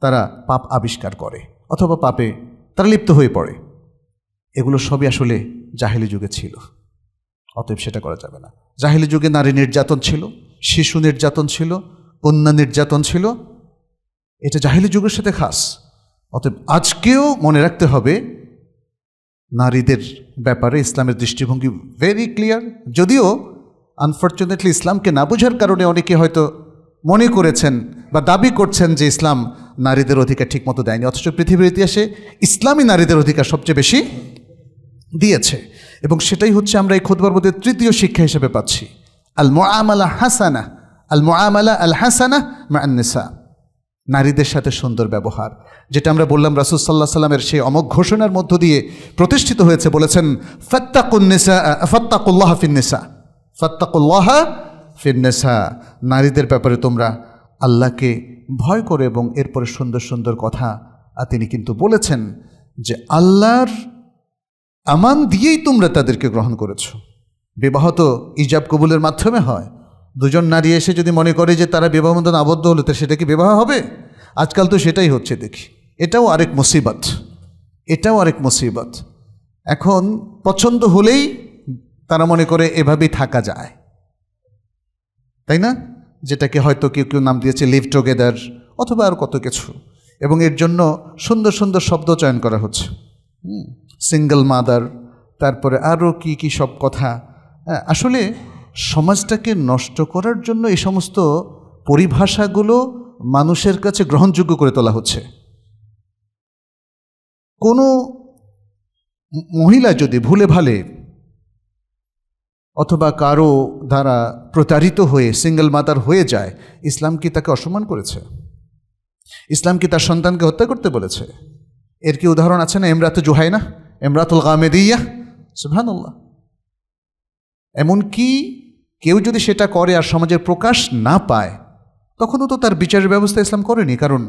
তারা পাপ আবিষ্কার করে অথবা পাপে তারা লিপ্ত হয়ে পড়ে এগুলো সবই আসলে জাহিলি যুগে ছিল অতএব সেটা করা যাবে না জাহেলি যুগে নারী নির্যাতন ছিল শিশু নির্যাতন ছিল কন্যা নির্যাতন ছিল এটা জাহিলি যুগের সাথে খাস অতএব আজকেও মনে রাখতে হবে নারীদের ব্যাপারে ইসলামের দৃষ্টিভঙ্গি ভেরি ক্লিয়ার যদিও আনফর্চুনেটলি ইসলামকে না বোঝার কারণে অনেকে হয়তো মনে করেছেন বা দাবি করছেন যে ইসলাম নারীদের অধিকার ঠিকমতো দেয়নি অথচ পৃথিবীর ইতিহাসে ইসলামী নারীদের অধিকার সবচেয়ে বেশি দিয়েছে এবং সেটাই হচ্ছে আমরা এই খোদবার মধ্যে তৃতীয় শিক্ষা হিসেবে পাচ্ছি আল মোয়ামালা হাসানা আল মোয়ামালা আল হাসানা মান্নেসা নারীদের সাথে সুন্দর ব্যবহার যেটা আমরা বললাম রাসুল সাল্লাহ সাল্লামের সেই অমক ঘোষণার মধ্য দিয়ে প্রতিষ্ঠিত হয়েছে বলেছেন ফত্তাকুন্নেসা ফত্তাকুল্লাহ ফিন্নেসা ফত্তাকুল্লাহ ফিন্নেসা নারীদের ব্যাপারে তোমরা আল্লাহকে ভয় করে এবং এরপরে সুন্দর সুন্দর কথা তিনি কিন্তু বলেছেন যে আল্লাহর আমান দিয়েই তোমরা তাদেরকে গ্রহণ করেছ বিবাহ তো ইজাব কবুলের মাধ্যমে হয় দুজন নারী এসে যদি মনে করে যে তারা বিবাহ বন্ধন আবদ্ধ হলো তো সেটা কি বিবাহ হবে আজকাল তো সেটাই হচ্ছে দেখি এটাও আরেক মুসিবত এটাও আরেক মুসিবত এখন পছন্দ হলেই তারা মনে করে এভাবেই থাকা যায় তাই না যেটাকে হয়তো কেউ কেউ নাম দিয়েছে লিভ টুগেদার অথবা আর কত কিছু এবং এর জন্য সুন্দর সুন্দর শব্দ চয়ন করা হচ্ছে সিঙ্গল মাদার তারপরে আরও কি কি সব কথা হ্যাঁ, আসলে সমাজটাকে নষ্ট করার জন্য এই সমস্ত পরিভাষাগুলো মানুষের কাছে গ্রহণযোগ্য করে তোলা হচ্ছে কোনো মহিলা যদি ভুলে ভালে অথবা কারো দ্বারা প্রতারিত হয়ে সিঙ্গেল মাতার হয়ে যায় ইসলাম কি তাকে অসম্মান করেছে ইসলাম কি তার সন্তানকে হত্যা করতে বলেছে এর কি উদাহরণ আছে না এমরাত জুহাইনা এমরাতুল গামেদিয়া সুবহানুল্লাহ এমনকি কেউ যদি সেটা করে আর সমাজের প্রকাশ না পায় তখনও তো তার বিচারের ব্যবস্থা ইসলাম করেনি কারণ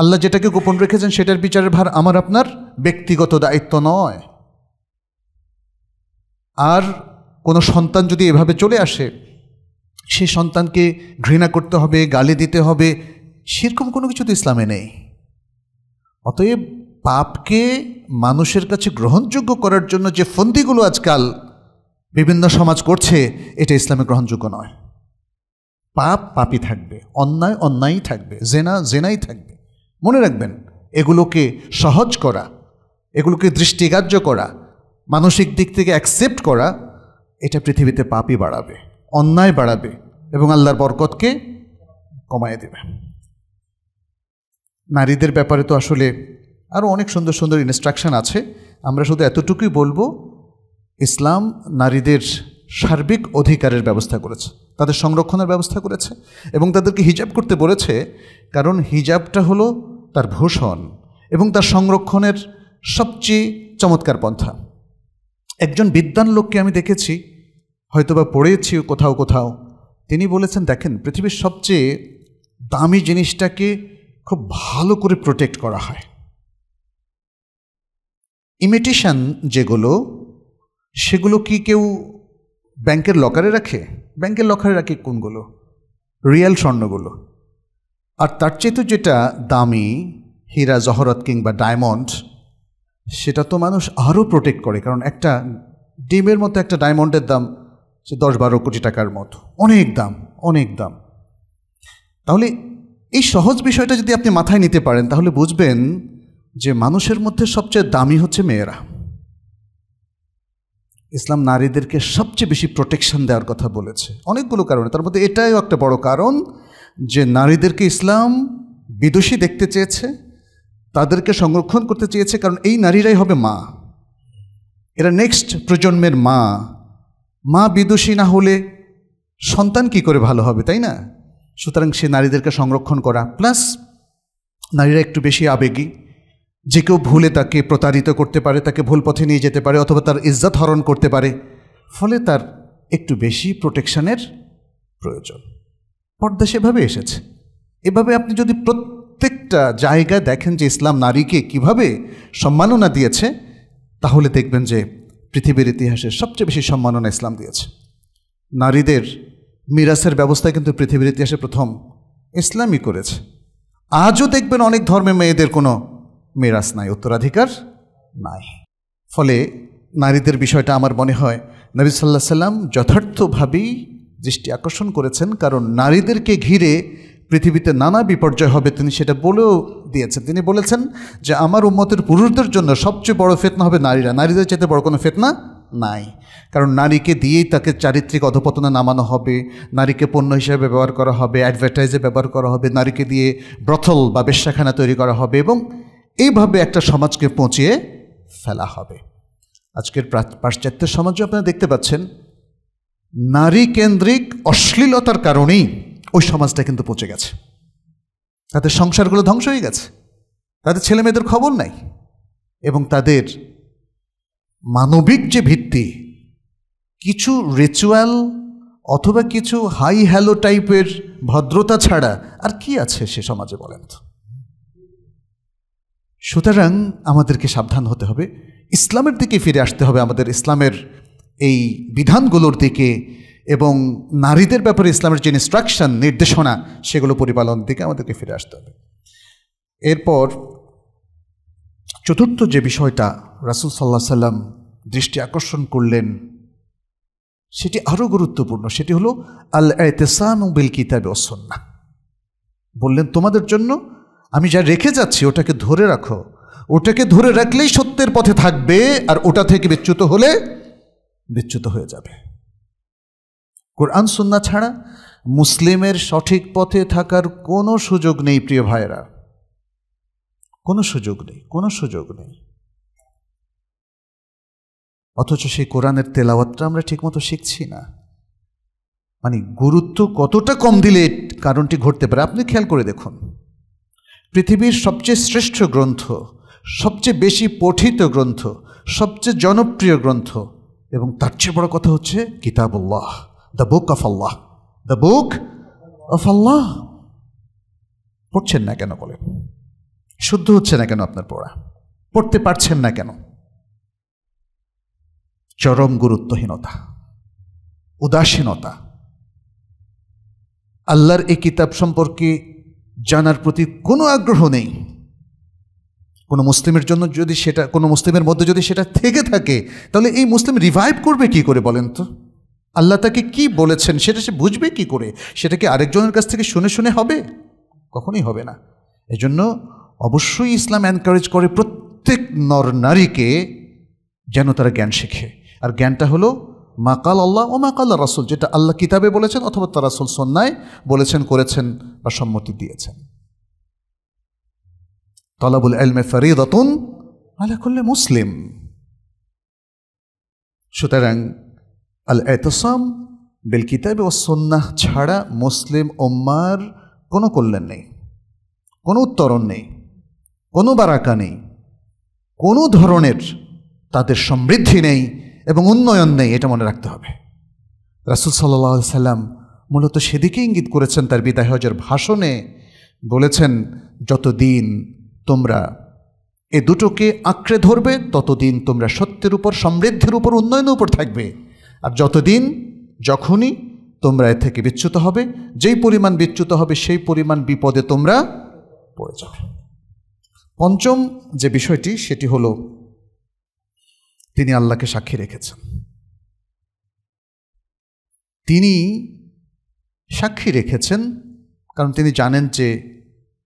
আল্লাহ যেটাকে গোপন রেখেছেন সেটার বিচারের ভার আমার আপনার ব্যক্তিগত দায়িত্ব নয় আর কোনো সন্তান যদি এভাবে চলে আসে সে সন্তানকে ঘৃণা করতে হবে গালি দিতে হবে সেরকম কোনো কিছু তো ইসলামে নেই অতএব পাপকে মানুষের কাছে গ্রহণযোগ্য করার জন্য যে ফন্দিগুলো আজকাল বিভিন্ন সমাজ করছে এটা ইসলামে গ্রহণযোগ্য নয় পাপ পাপই থাকবে অন্যায় অন্যায়ই থাকবে জেনা জেনাই থাকবে মনে রাখবেন এগুলোকে সহজ করা এগুলোকে দৃষ্টিগ্রাহ্য করা মানসিক দিক থেকে অ্যাকসেপ্ট করা এটা পৃথিবীতে পাপই বাড়াবে অন্যায় বাড়াবে এবং আল্লাহর বরকতকে কমায় দেবে নারীদের ব্যাপারে তো আসলে আরও অনেক সুন্দর সুন্দর ইনস্ট্রাকশান আছে আমরা শুধু এতটুকুই বলবো ইসলাম নারীদের সার্বিক অধিকারের ব্যবস্থা করেছে তাদের সংরক্ষণের ব্যবস্থা করেছে এবং তাদেরকে হিজাব করতে বলেছে কারণ হিজাবটা হলো তার ভূষণ এবং তার সংরক্ষণের সবচেয়ে চমৎকার পন্থা একজন বিদ্বান লোককে আমি দেখেছি হয়তোবা পড়েছি কোথাও কোথাও তিনি বলেছেন দেখেন পৃথিবীর সবচেয়ে দামি জিনিসটাকে খুব ভালো করে প্রোটেক্ট করা হয় ইমিটেশন যেগুলো সেগুলো কি কেউ ব্যাংকের লকারে রাখে ব্যাংকের লকারে রাখে কোনগুলো রিয়েল স্বর্ণগুলো আর তার চেয়ে তো যেটা দামি হীরা জহরত কিংবা ডায়মন্ড সেটা তো মানুষ আরও প্রোটেক্ট করে কারণ একটা ডিমের মতো একটা ডায়মন্ডের দাম সে দশ বারো কোটি টাকার মতো অনেক দাম অনেক দাম তাহলে এই সহজ বিষয়টা যদি আপনি মাথায় নিতে পারেন তাহলে বুঝবেন যে মানুষের মধ্যে সবচেয়ে দামি হচ্ছে মেয়েরা ইসলাম নারীদেরকে সবচেয়ে বেশি প্রোটেকশন দেওয়ার কথা বলেছে অনেকগুলো কারণে তার মধ্যে এটাও একটা বড় কারণ যে নারীদেরকে ইসলাম বিদুষী দেখতে চেয়েছে তাদেরকে সংরক্ষণ করতে চেয়েছে কারণ এই নারীরাই হবে মা এরা নেক্সট প্রজন্মের মা মা বিদুষী না হলে সন্তান কি করে ভালো হবে তাই না সুতরাং সে নারীদেরকে সংরক্ষণ করা প্লাস নারীরা একটু বেশি আবেগী যে কেউ ভুলে তাকে প্রতারিত করতে পারে তাকে ভুল পথে নিয়ে যেতে পারে অথবা তার ইজ্জত হরণ করতে পারে ফলে তার একটু বেশি প্রোটেকশনের প্রয়োজন পর্দা সেভাবে এসেছে এভাবে আপনি যদি প্রত্যেক প্রত্যেকটা জায়গায় দেখেন যে ইসলাম নারীকে কিভাবে সম্মাননা দিয়েছে তাহলে দেখবেন যে পৃথিবীর ইতিহাসে সবচেয়ে বেশি সম্মাননা ইসলাম দিয়েছে নারীদের মিরাসের ব্যবস্থা কিন্তু পৃথিবীর ইতিহাসে প্রথম ইসলামই করেছে আজও দেখবেন অনেক ধর্মে মেয়েদের কোনো মিরাস নাই উত্তরাধিকার নাই ফলে নারীদের বিষয়টা আমার মনে হয় নবী সাল্লাহ সাল্লাম যথার্থভাবেই দৃষ্টি আকর্ষণ করেছেন কারণ নারীদেরকে ঘিরে পৃথিবীতে নানা বিপর্যয় হবে তিনি সেটা বলেও দিয়েছেন তিনি বলেছেন যে আমার উম্মতের পুরুষদের জন্য সবচেয়ে বড় ফেতনা হবে নারীরা নারীদের চাইতে বড় কোনো ফেতনা নাই কারণ নারীকে দিয়েই তাকে চারিত্রিক অধপতনে নামানো হবে নারীকে পণ্য হিসেবে ব্যবহার করা হবে অ্যাডভার্টাইজে ব্যবহার করা হবে নারীকে দিয়ে ব্রথল বা বেশ্যাখানা তৈরি করা হবে এবং এইভাবে একটা সমাজকে পৌঁছিয়ে ফেলা হবে আজকের পাশ্চাত্যের সমাজে আপনারা দেখতে পাচ্ছেন নারী কেন্দ্রিক অশ্লীলতার কারণেই ওই সমাজটা কিন্তু পচে গেছে তাদের সংসারগুলো ধ্বংস হয়ে গেছে তাদের ছেলে মেয়েদের খবর নাই এবং তাদের মানবিক যে ভিত্তি কিছু রিচুয়াল অথবা কিছু হাই হ্যালো টাইপের ভদ্রতা ছাড়া আর কি আছে সে সমাজে বলেন তো সুতরাং আমাদেরকে সাবধান হতে হবে ইসলামের দিকে ফিরে আসতে হবে আমাদের ইসলামের এই বিধানগুলোর দিকে এবং নারীদের ব্যাপারে ইসলামের যে ইনস্ট্রাকশন নির্দেশনা সেগুলো পরিপালন দিকে আমাদেরকে ফিরে আসতে হবে এরপর চতুর্থ যে বিষয়টা রাসুল সাল্লাহ সাল্লাম দৃষ্টি আকর্ষণ করলেন সেটি আরও গুরুত্বপূর্ণ সেটি হলো আল এতেসান বিল কিতাবে অসন্না বললেন তোমাদের জন্য আমি যা রেখে যাচ্ছি ওটাকে ধরে রাখো ওটাকে ধরে রাখলেই সত্যের পথে থাকবে আর ওটা থেকে বিচ্যুত হলে বিচ্যুত হয়ে যাবে কোরআন সুন্না ছাড়া মুসলিমের সঠিক পথে থাকার কোনো সুযোগ নেই প্রিয় ভাইরা কোনো সুযোগ নেই কোনো সুযোগ নেই অথচ সেই কোরআনের তেলাওয়াতটা আমরা ঠিকমতো শিখছি না মানে গুরুত্ব কতটা কম দিলে কারণটি ঘটতে পারে আপনি খেয়াল করে দেখুন পৃথিবীর সবচেয়ে শ্রেষ্ঠ গ্রন্থ সবচেয়ে বেশি পঠিত গ্রন্থ সবচেয়ে জনপ্রিয় গ্রন্থ এবং তার চেয়ে বড় কথা হচ্ছে কিতাবুল্লাহ the book of Allah the book of Allah পড়ছেন না কেন বলে শুদ্ধ হচ্ছে না কেন আপনার পড়া পড়তে পারছেন না কেন চরম গুরুত্বহীনতা উদাসীনতা আল্লাহর এই কিতাব সম্পর্কে জানার প্রতি কোনো আগ্রহ নেই কোনো মুসলিমের জন্য যদি সেটা কোনো মুসলিমের মধ্যে যদি সেটা থেকে থাকে তাহলে এই মুসলিম রিভাইভ করবে কি করে বলেন তো আল্লাহ তাকে কি বলেছেন সেটা সে বুঝবে কি করে সেটা কি আরেকজনের কাছ থেকে শুনে শুনে হবে কখনোই হবে না এজন্য অবশ্যই ইসলাম এনকারেজ করে প্রত্যেক নর নারীকে যেন তারা জ্ঞান শেখে আর জ্ঞানটা হলো মাকাল আল্লাহ ও মাকাল রাসুল যেটা আল্লাহ কিতাবে বলেছেন অথবা তার রাসুল সন্ন্যায় বলেছেন করেছেন বা সম্মতি দিয়েছেন তলাবুল এলমে ফরিদ আলা করলে মুসলিম সুতরাং আল এতসাম বেল কিতাব ও সন্ন্যাহ ছাড়া মুসলিম ওম্মার কোনো কল্যাণ নেই কোনো উত্তরণ নেই কোনো বারাকা নেই কোনো ধরনের তাদের সমৃদ্ধি নেই এবং উন্নয়ন নেই এটা মনে রাখতে হবে রাসুল সাল্লাহ সাল্লাম মূলত সেদিকে ইঙ্গিত করেছেন তার বিদায় হজের ভাষণে বলেছেন যতদিন তোমরা এ দুটোকে আঁকড়ে ধরবে ততদিন তোমরা সত্যের উপর সমৃদ্ধির উপর উন্নয়নের উপর থাকবে আর যতদিন যখনই তোমরা এর থেকে বিচ্যুত হবে যেই পরিমাণ বিচ্যুত হবে সেই পরিমাণ বিপদে তোমরা পড়ে যাবে পঞ্চম যে বিষয়টি সেটি হল তিনি আল্লাহকে সাক্ষী রেখেছেন তিনি সাক্ষী রেখেছেন কারণ তিনি জানেন যে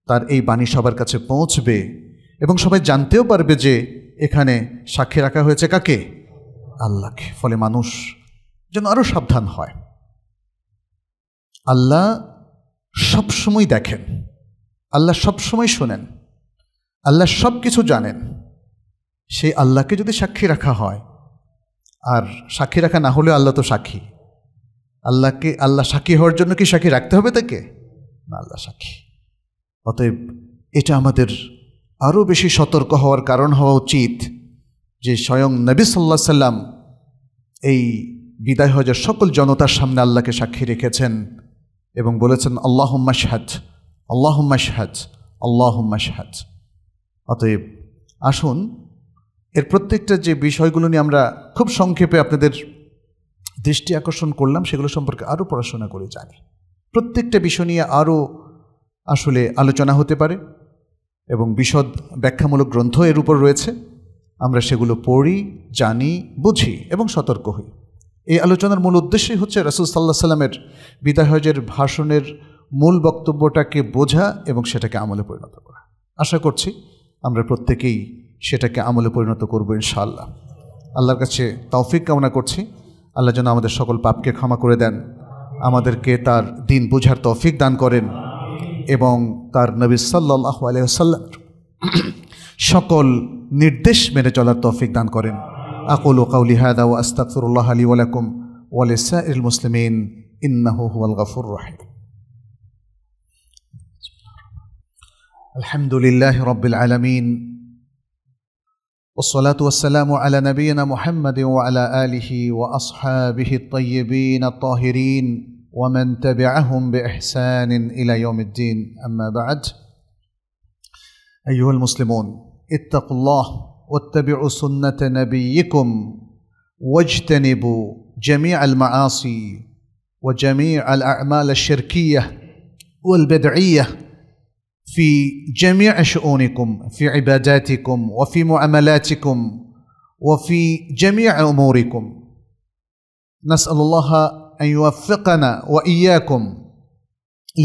তার এই বাণী সবার কাছে পৌঁছবে এবং সবাই জানতেও পারবে যে এখানে সাক্ষী রাখা হয়েছে কাকে আল্লাহকে ফলে মানুষ যেন আরও সাবধান হয় আল্লাহ সবসময় দেখেন আল্লাহ সবসময় শোনেন আল্লাহ সব কিছু জানেন সেই আল্লাহকে যদি সাক্ষী রাখা হয় আর সাক্ষী রাখা না হলেও আল্লাহ তো সাক্ষী আল্লাহকে আল্লাহ সাক্ষী হওয়ার জন্য কি সাক্ষী রাখতে হবে তাকে না আল্লাহ সাক্ষী অতএব এটা আমাদের আরও বেশি সতর্ক হওয়ার কারণ হওয়া উচিত যে স্বয়ং নবী সাল্লা সাল্লাম এই বিদায় হজের সকল জনতার সামনে আল্লাহকে সাক্ষী রেখেছেন এবং বলেছেন আল্লাহ মাসহাদ আল্লাহ মাসহাদ আল্লাহ মাসহাদ অতএব আসুন এর প্রত্যেকটা যে বিষয়গুলো নিয়ে আমরা খুব সংক্ষেপে আপনাদের দৃষ্টি আকর্ষণ করলাম সেগুলো সম্পর্কে আরও পড়াশোনা করে জানি প্রত্যেকটা বিষয় নিয়ে আরও আসলে আলোচনা হতে পারে এবং বিশদ ব্যাখ্যামূলক গ্রন্থ এর উপর রয়েছে আমরা সেগুলো পড়ি জানি বুঝি এবং সতর্ক হই এই আলোচনার মূল উদ্দেশ্যই হচ্ছে রাসুল সাল্লাহ সাল্লামের বিদায়জের ভাষণের মূল বক্তব্যটাকে বোঝা এবং সেটাকে আমলে পরিণত করা আশা করছি আমরা প্রত্যেকেই সেটাকে আমলে পরিণত করবো ইনশাআল্লাহ আল্লাহর কাছে তৌফিক কামনা করছি আল্লাহ যেন আমাদের সকল পাপকে ক্ষমা করে দেন আমাদেরকে তার দিন বোঝার তৌফিক দান করেন এবং তার নবী সাল্লাহ আলিয়া সকল নির্দেশ মেনে চলার তৌফিক দান করেন أقول قولي هذا وأستغفر الله لي ولكم ولسائر المسلمين إنه هو الغفور الرحيم الحمد لله رب العالمين والصلاة والسلام على نبينا محمد وعلى آله وأصحابه الطيبين الطاهرين ومن تبعهم بإحسان إلى يوم الدين أما بعد أيها المسلمون اتقوا الله واتبعوا سنه نبيكم واجتنبوا جميع المعاصي وجميع الاعمال الشركيه والبدعيه في جميع شؤونكم في عباداتكم وفي معاملاتكم وفي جميع اموركم نسال الله ان يوفقنا واياكم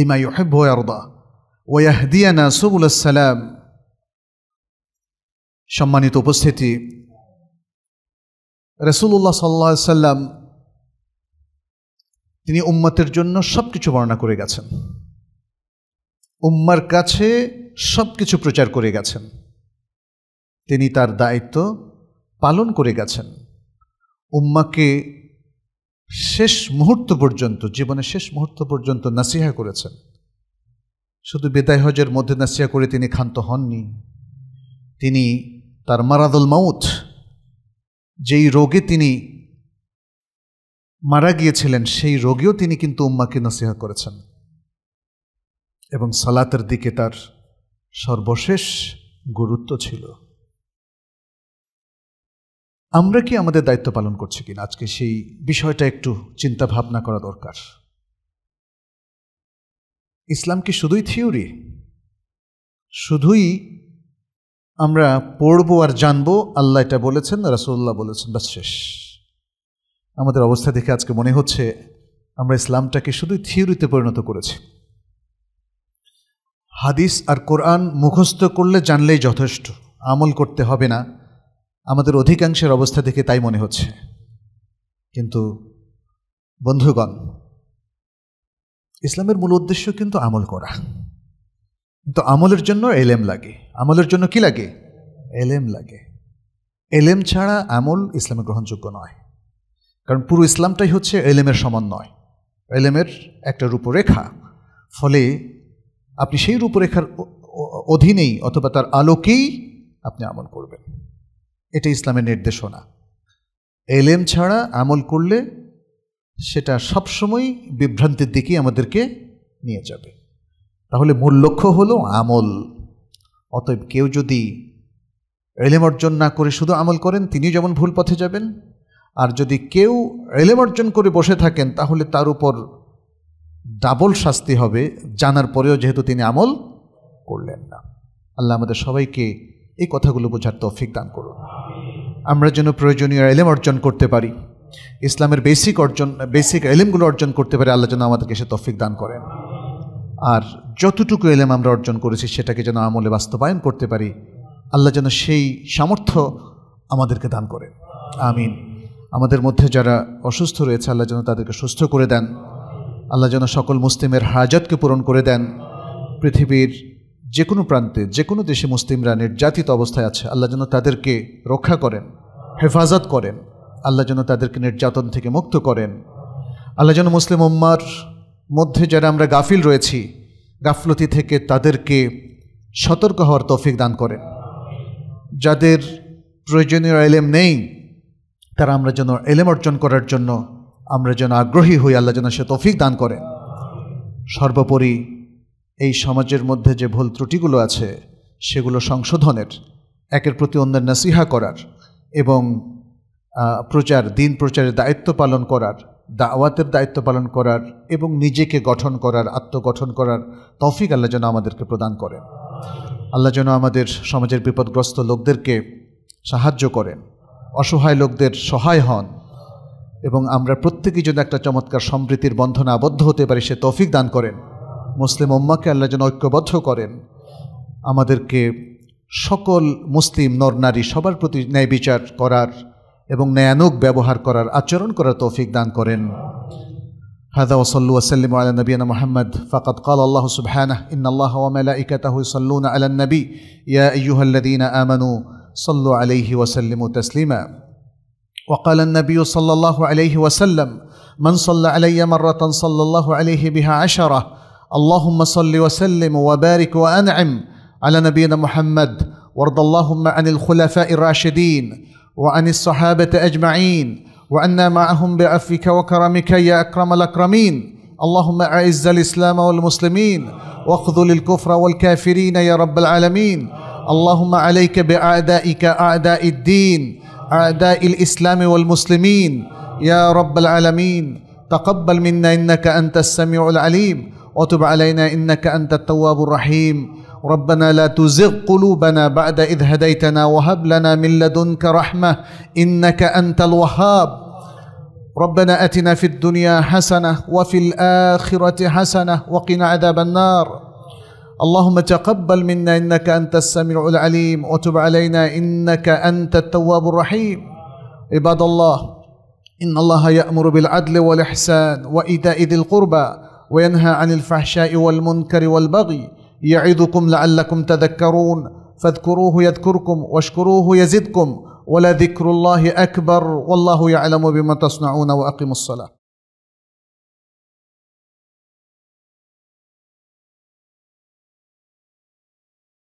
لما يحب ويرضى ويهدينا سبل السلام সম্মানিত উপস্থিতি রসুল্লাহ সাল্লা সাল্লাম তিনি উম্মতের জন্য সব কিছু বর্ণনা করে গেছেন উম্মার কাছে সব কিছু প্রচার করে গেছেন তিনি তার দায়িত্ব পালন করে গেছেন উম্মাকে শেষ মুহূর্ত পর্যন্ত জীবনের শেষ মুহূর্ত পর্যন্ত নাসিহা করেছেন শুধু বেদায় হজের মধ্যে নাসিহা করে তিনি ক্ষান্ত হননি তিনি তার মারাদুল মাউথ যেই রোগে তিনি মারা গিয়েছিলেন সেই রোগেও তিনি কিন্তু উম্মাকে নসিহা করেছেন এবং সালাতের দিকে তার সর্বশেষ গুরুত্ব ছিল আমরা কি আমাদের দায়িত্ব পালন করছি কিনা আজকে সেই বিষয়টা একটু চিন্তা ভাবনা করা দরকার ইসলাম কি শুধুই থিওরি শুধুই আমরা পড়বো আর জানবো আল্লাহ এটা বলেছেন রাসুল্লাহ বলেছেন বা শেষ আমাদের অবস্থা দেখে আজকে মনে হচ্ছে আমরা ইসলামটাকে শুধু থিওরিতে পরিণত করেছি হাদিস আর কোরআন মুখস্থ করলে জানলেই যথেষ্ট আমল করতে হবে না আমাদের অধিকাংশের অবস্থা দেখে তাই মনে হচ্ছে কিন্তু বন্ধুগণ ইসলামের মূল উদ্দেশ্য কিন্তু আমল করা তো আমলের জন্য এলেম লাগে আমলের জন্য কি লাগে এলেম লাগে এলেম ছাড়া আমল ইসলামে গ্রহণযোগ্য নয় কারণ পুরো ইসলামটাই হচ্ছে এলেমের সমন্বয় এলেমের একটা রূপরেখা ফলে আপনি সেই রূপরেখার অধীনেই অথবা তার আলোকেই আপনি আমল করবেন এটা ইসলামের নির্দেশনা এলেম ছাড়া আমল করলে সেটা সবসময় বিভ্রান্তির দিকেই আমাদেরকে নিয়ে যাবে তাহলে মূল লক্ষ্য হলো আমল অতএব কেউ যদি এলেম অর্জন না করে শুধু আমল করেন তিনিও যেমন ভুল পথে যাবেন আর যদি কেউ এলেম অর্জন করে বসে থাকেন তাহলে তার উপর ডাবল শাস্তি হবে জানার পরেও যেহেতু তিনি আমল করলেন না আল্লাহ আমাদের সবাইকে এই কথাগুলো বোঝার তৌফিক দান করুন আমরা যেন প্রয়োজনীয় এলেম অর্জন করতে পারি ইসলামের বেসিক অর্জন বেসিক এলেমগুলো অর্জন করতে পারি আল্লাহ যেন আমাদেরকে সে তৌফিক দান করেন আর যতটুকু এলেম আমরা অর্জন করেছি সেটাকে যেন আমলে বাস্তবায়ন করতে পারি আল্লাহ যেন সেই সামর্থ্য আমাদেরকে দান করে আমিন আমাদের মধ্যে যারা অসুস্থ রয়েছে আল্লাহ যেন তাদেরকে সুস্থ করে দেন আল্লাহ যেন সকল মুসলিমের হাজতকে পূরণ করে দেন পৃথিবীর যে কোনো প্রান্তে যে কোনো দেশে মুসলিমরা নির্যাতিত অবস্থায় আছে আল্লাহ যেন তাদেরকে রক্ষা করেন হেফাজত করেন আল্লাহ যেন তাদেরকে নির্যাতন থেকে মুক্ত করেন আল্লাহ যেন মুসলিম উম্মার মধ্যে যারা আমরা গাফিল রয়েছি গাফলতি থেকে তাদেরকে সতর্ক হওয়ার তৌফিক দান করেন যাদের প্রয়োজনীয় এলেম নেই তারা আমরা যেন এলেম অর্জন করার জন্য আমরা যেন আগ্রহী হই আল্লাহ যেন সে তৌফিক দান করেন সর্বোপরি এই সমাজের মধ্যে যে ভুল ত্রুটিগুলো আছে সেগুলো সংশোধনের একের প্রতি অন্যের নাসিহা করার এবং প্রচার দিন প্রচারের দায়িত্ব পালন করার দাওয়াতের দায়িত্ব পালন করার এবং নিজেকে গঠন করার আত্মগঠন করার তফিক আল্লাহ যেন আমাদেরকে প্রদান করেন আল্লাহ যেন আমাদের সমাজের বিপদগ্রস্ত লোকদেরকে সাহায্য করেন অসহায় লোকদের সহায় হন এবং আমরা প্রত্যেকেই যেন একটা চমৎকার সম্প্রীতির বন্ধনে আবদ্ধ হতে পারি সে তৌফিক দান করেন মুসলিম ওম্মাকে আল্লাহ যেন ঐক্যবদ্ধ করেন আমাদেরকে সকল মুসলিম নর নারী সবার প্রতি ন্যায় বিচার করার এবং ন্যায়ানুক ব্যবহার করার আচরণ করার তৌফিক দান করেন هذا وصلوا وسلموا على نبينا محمد فقد قال الله سبحانه إن الله وملائكته يصلون على النبي يا أيها الذين آمنوا صلوا عليه وسلموا تسليما وقال النبي صلى الله عليه وسلم من صلى علي مرة صلى الله عليه بها عشرة اللهم صل وسلم وبارك وأنعم على نبينا محمد وارض اللهم عن الخلفاء الراشدين وعن الصحابة أجمعين وعنا معهم بعفوك وكرمك يا أكرم الأكرمين اللهم أعز الإسلام والمسلمين واخذل الكفر والكافرين يا رب العالمين اللهم عليك بأعدائك أعداء الدين أعداء الإسلام والمسلمين يا رب العالمين تقبل منا إنك أنت السميع العليم وتب علينا إنك أنت التواب الرحيم ربنا لا تزغ قلوبنا بعد إذ هديتنا وهب لنا من لدنك رحمة إنك أنت الوهاب ربنا اتنا في الدنيا حسنه وفي الاخره حسنه وقنا عذاب النار اللهم تقبل منا انك انت السميع العليم وتب علينا انك انت التواب الرحيم عباد الله ان الله يامر بالعدل والاحسان وايتاء ذي القربى وينهى عن الفحشاء والمنكر والبغي يعظكم لعلكم تذكرون فاذكروه يذكركم واشكروه يزدكم ولذكر الله اكبر والله يعلم بما تصنعون واقيموا الصلاه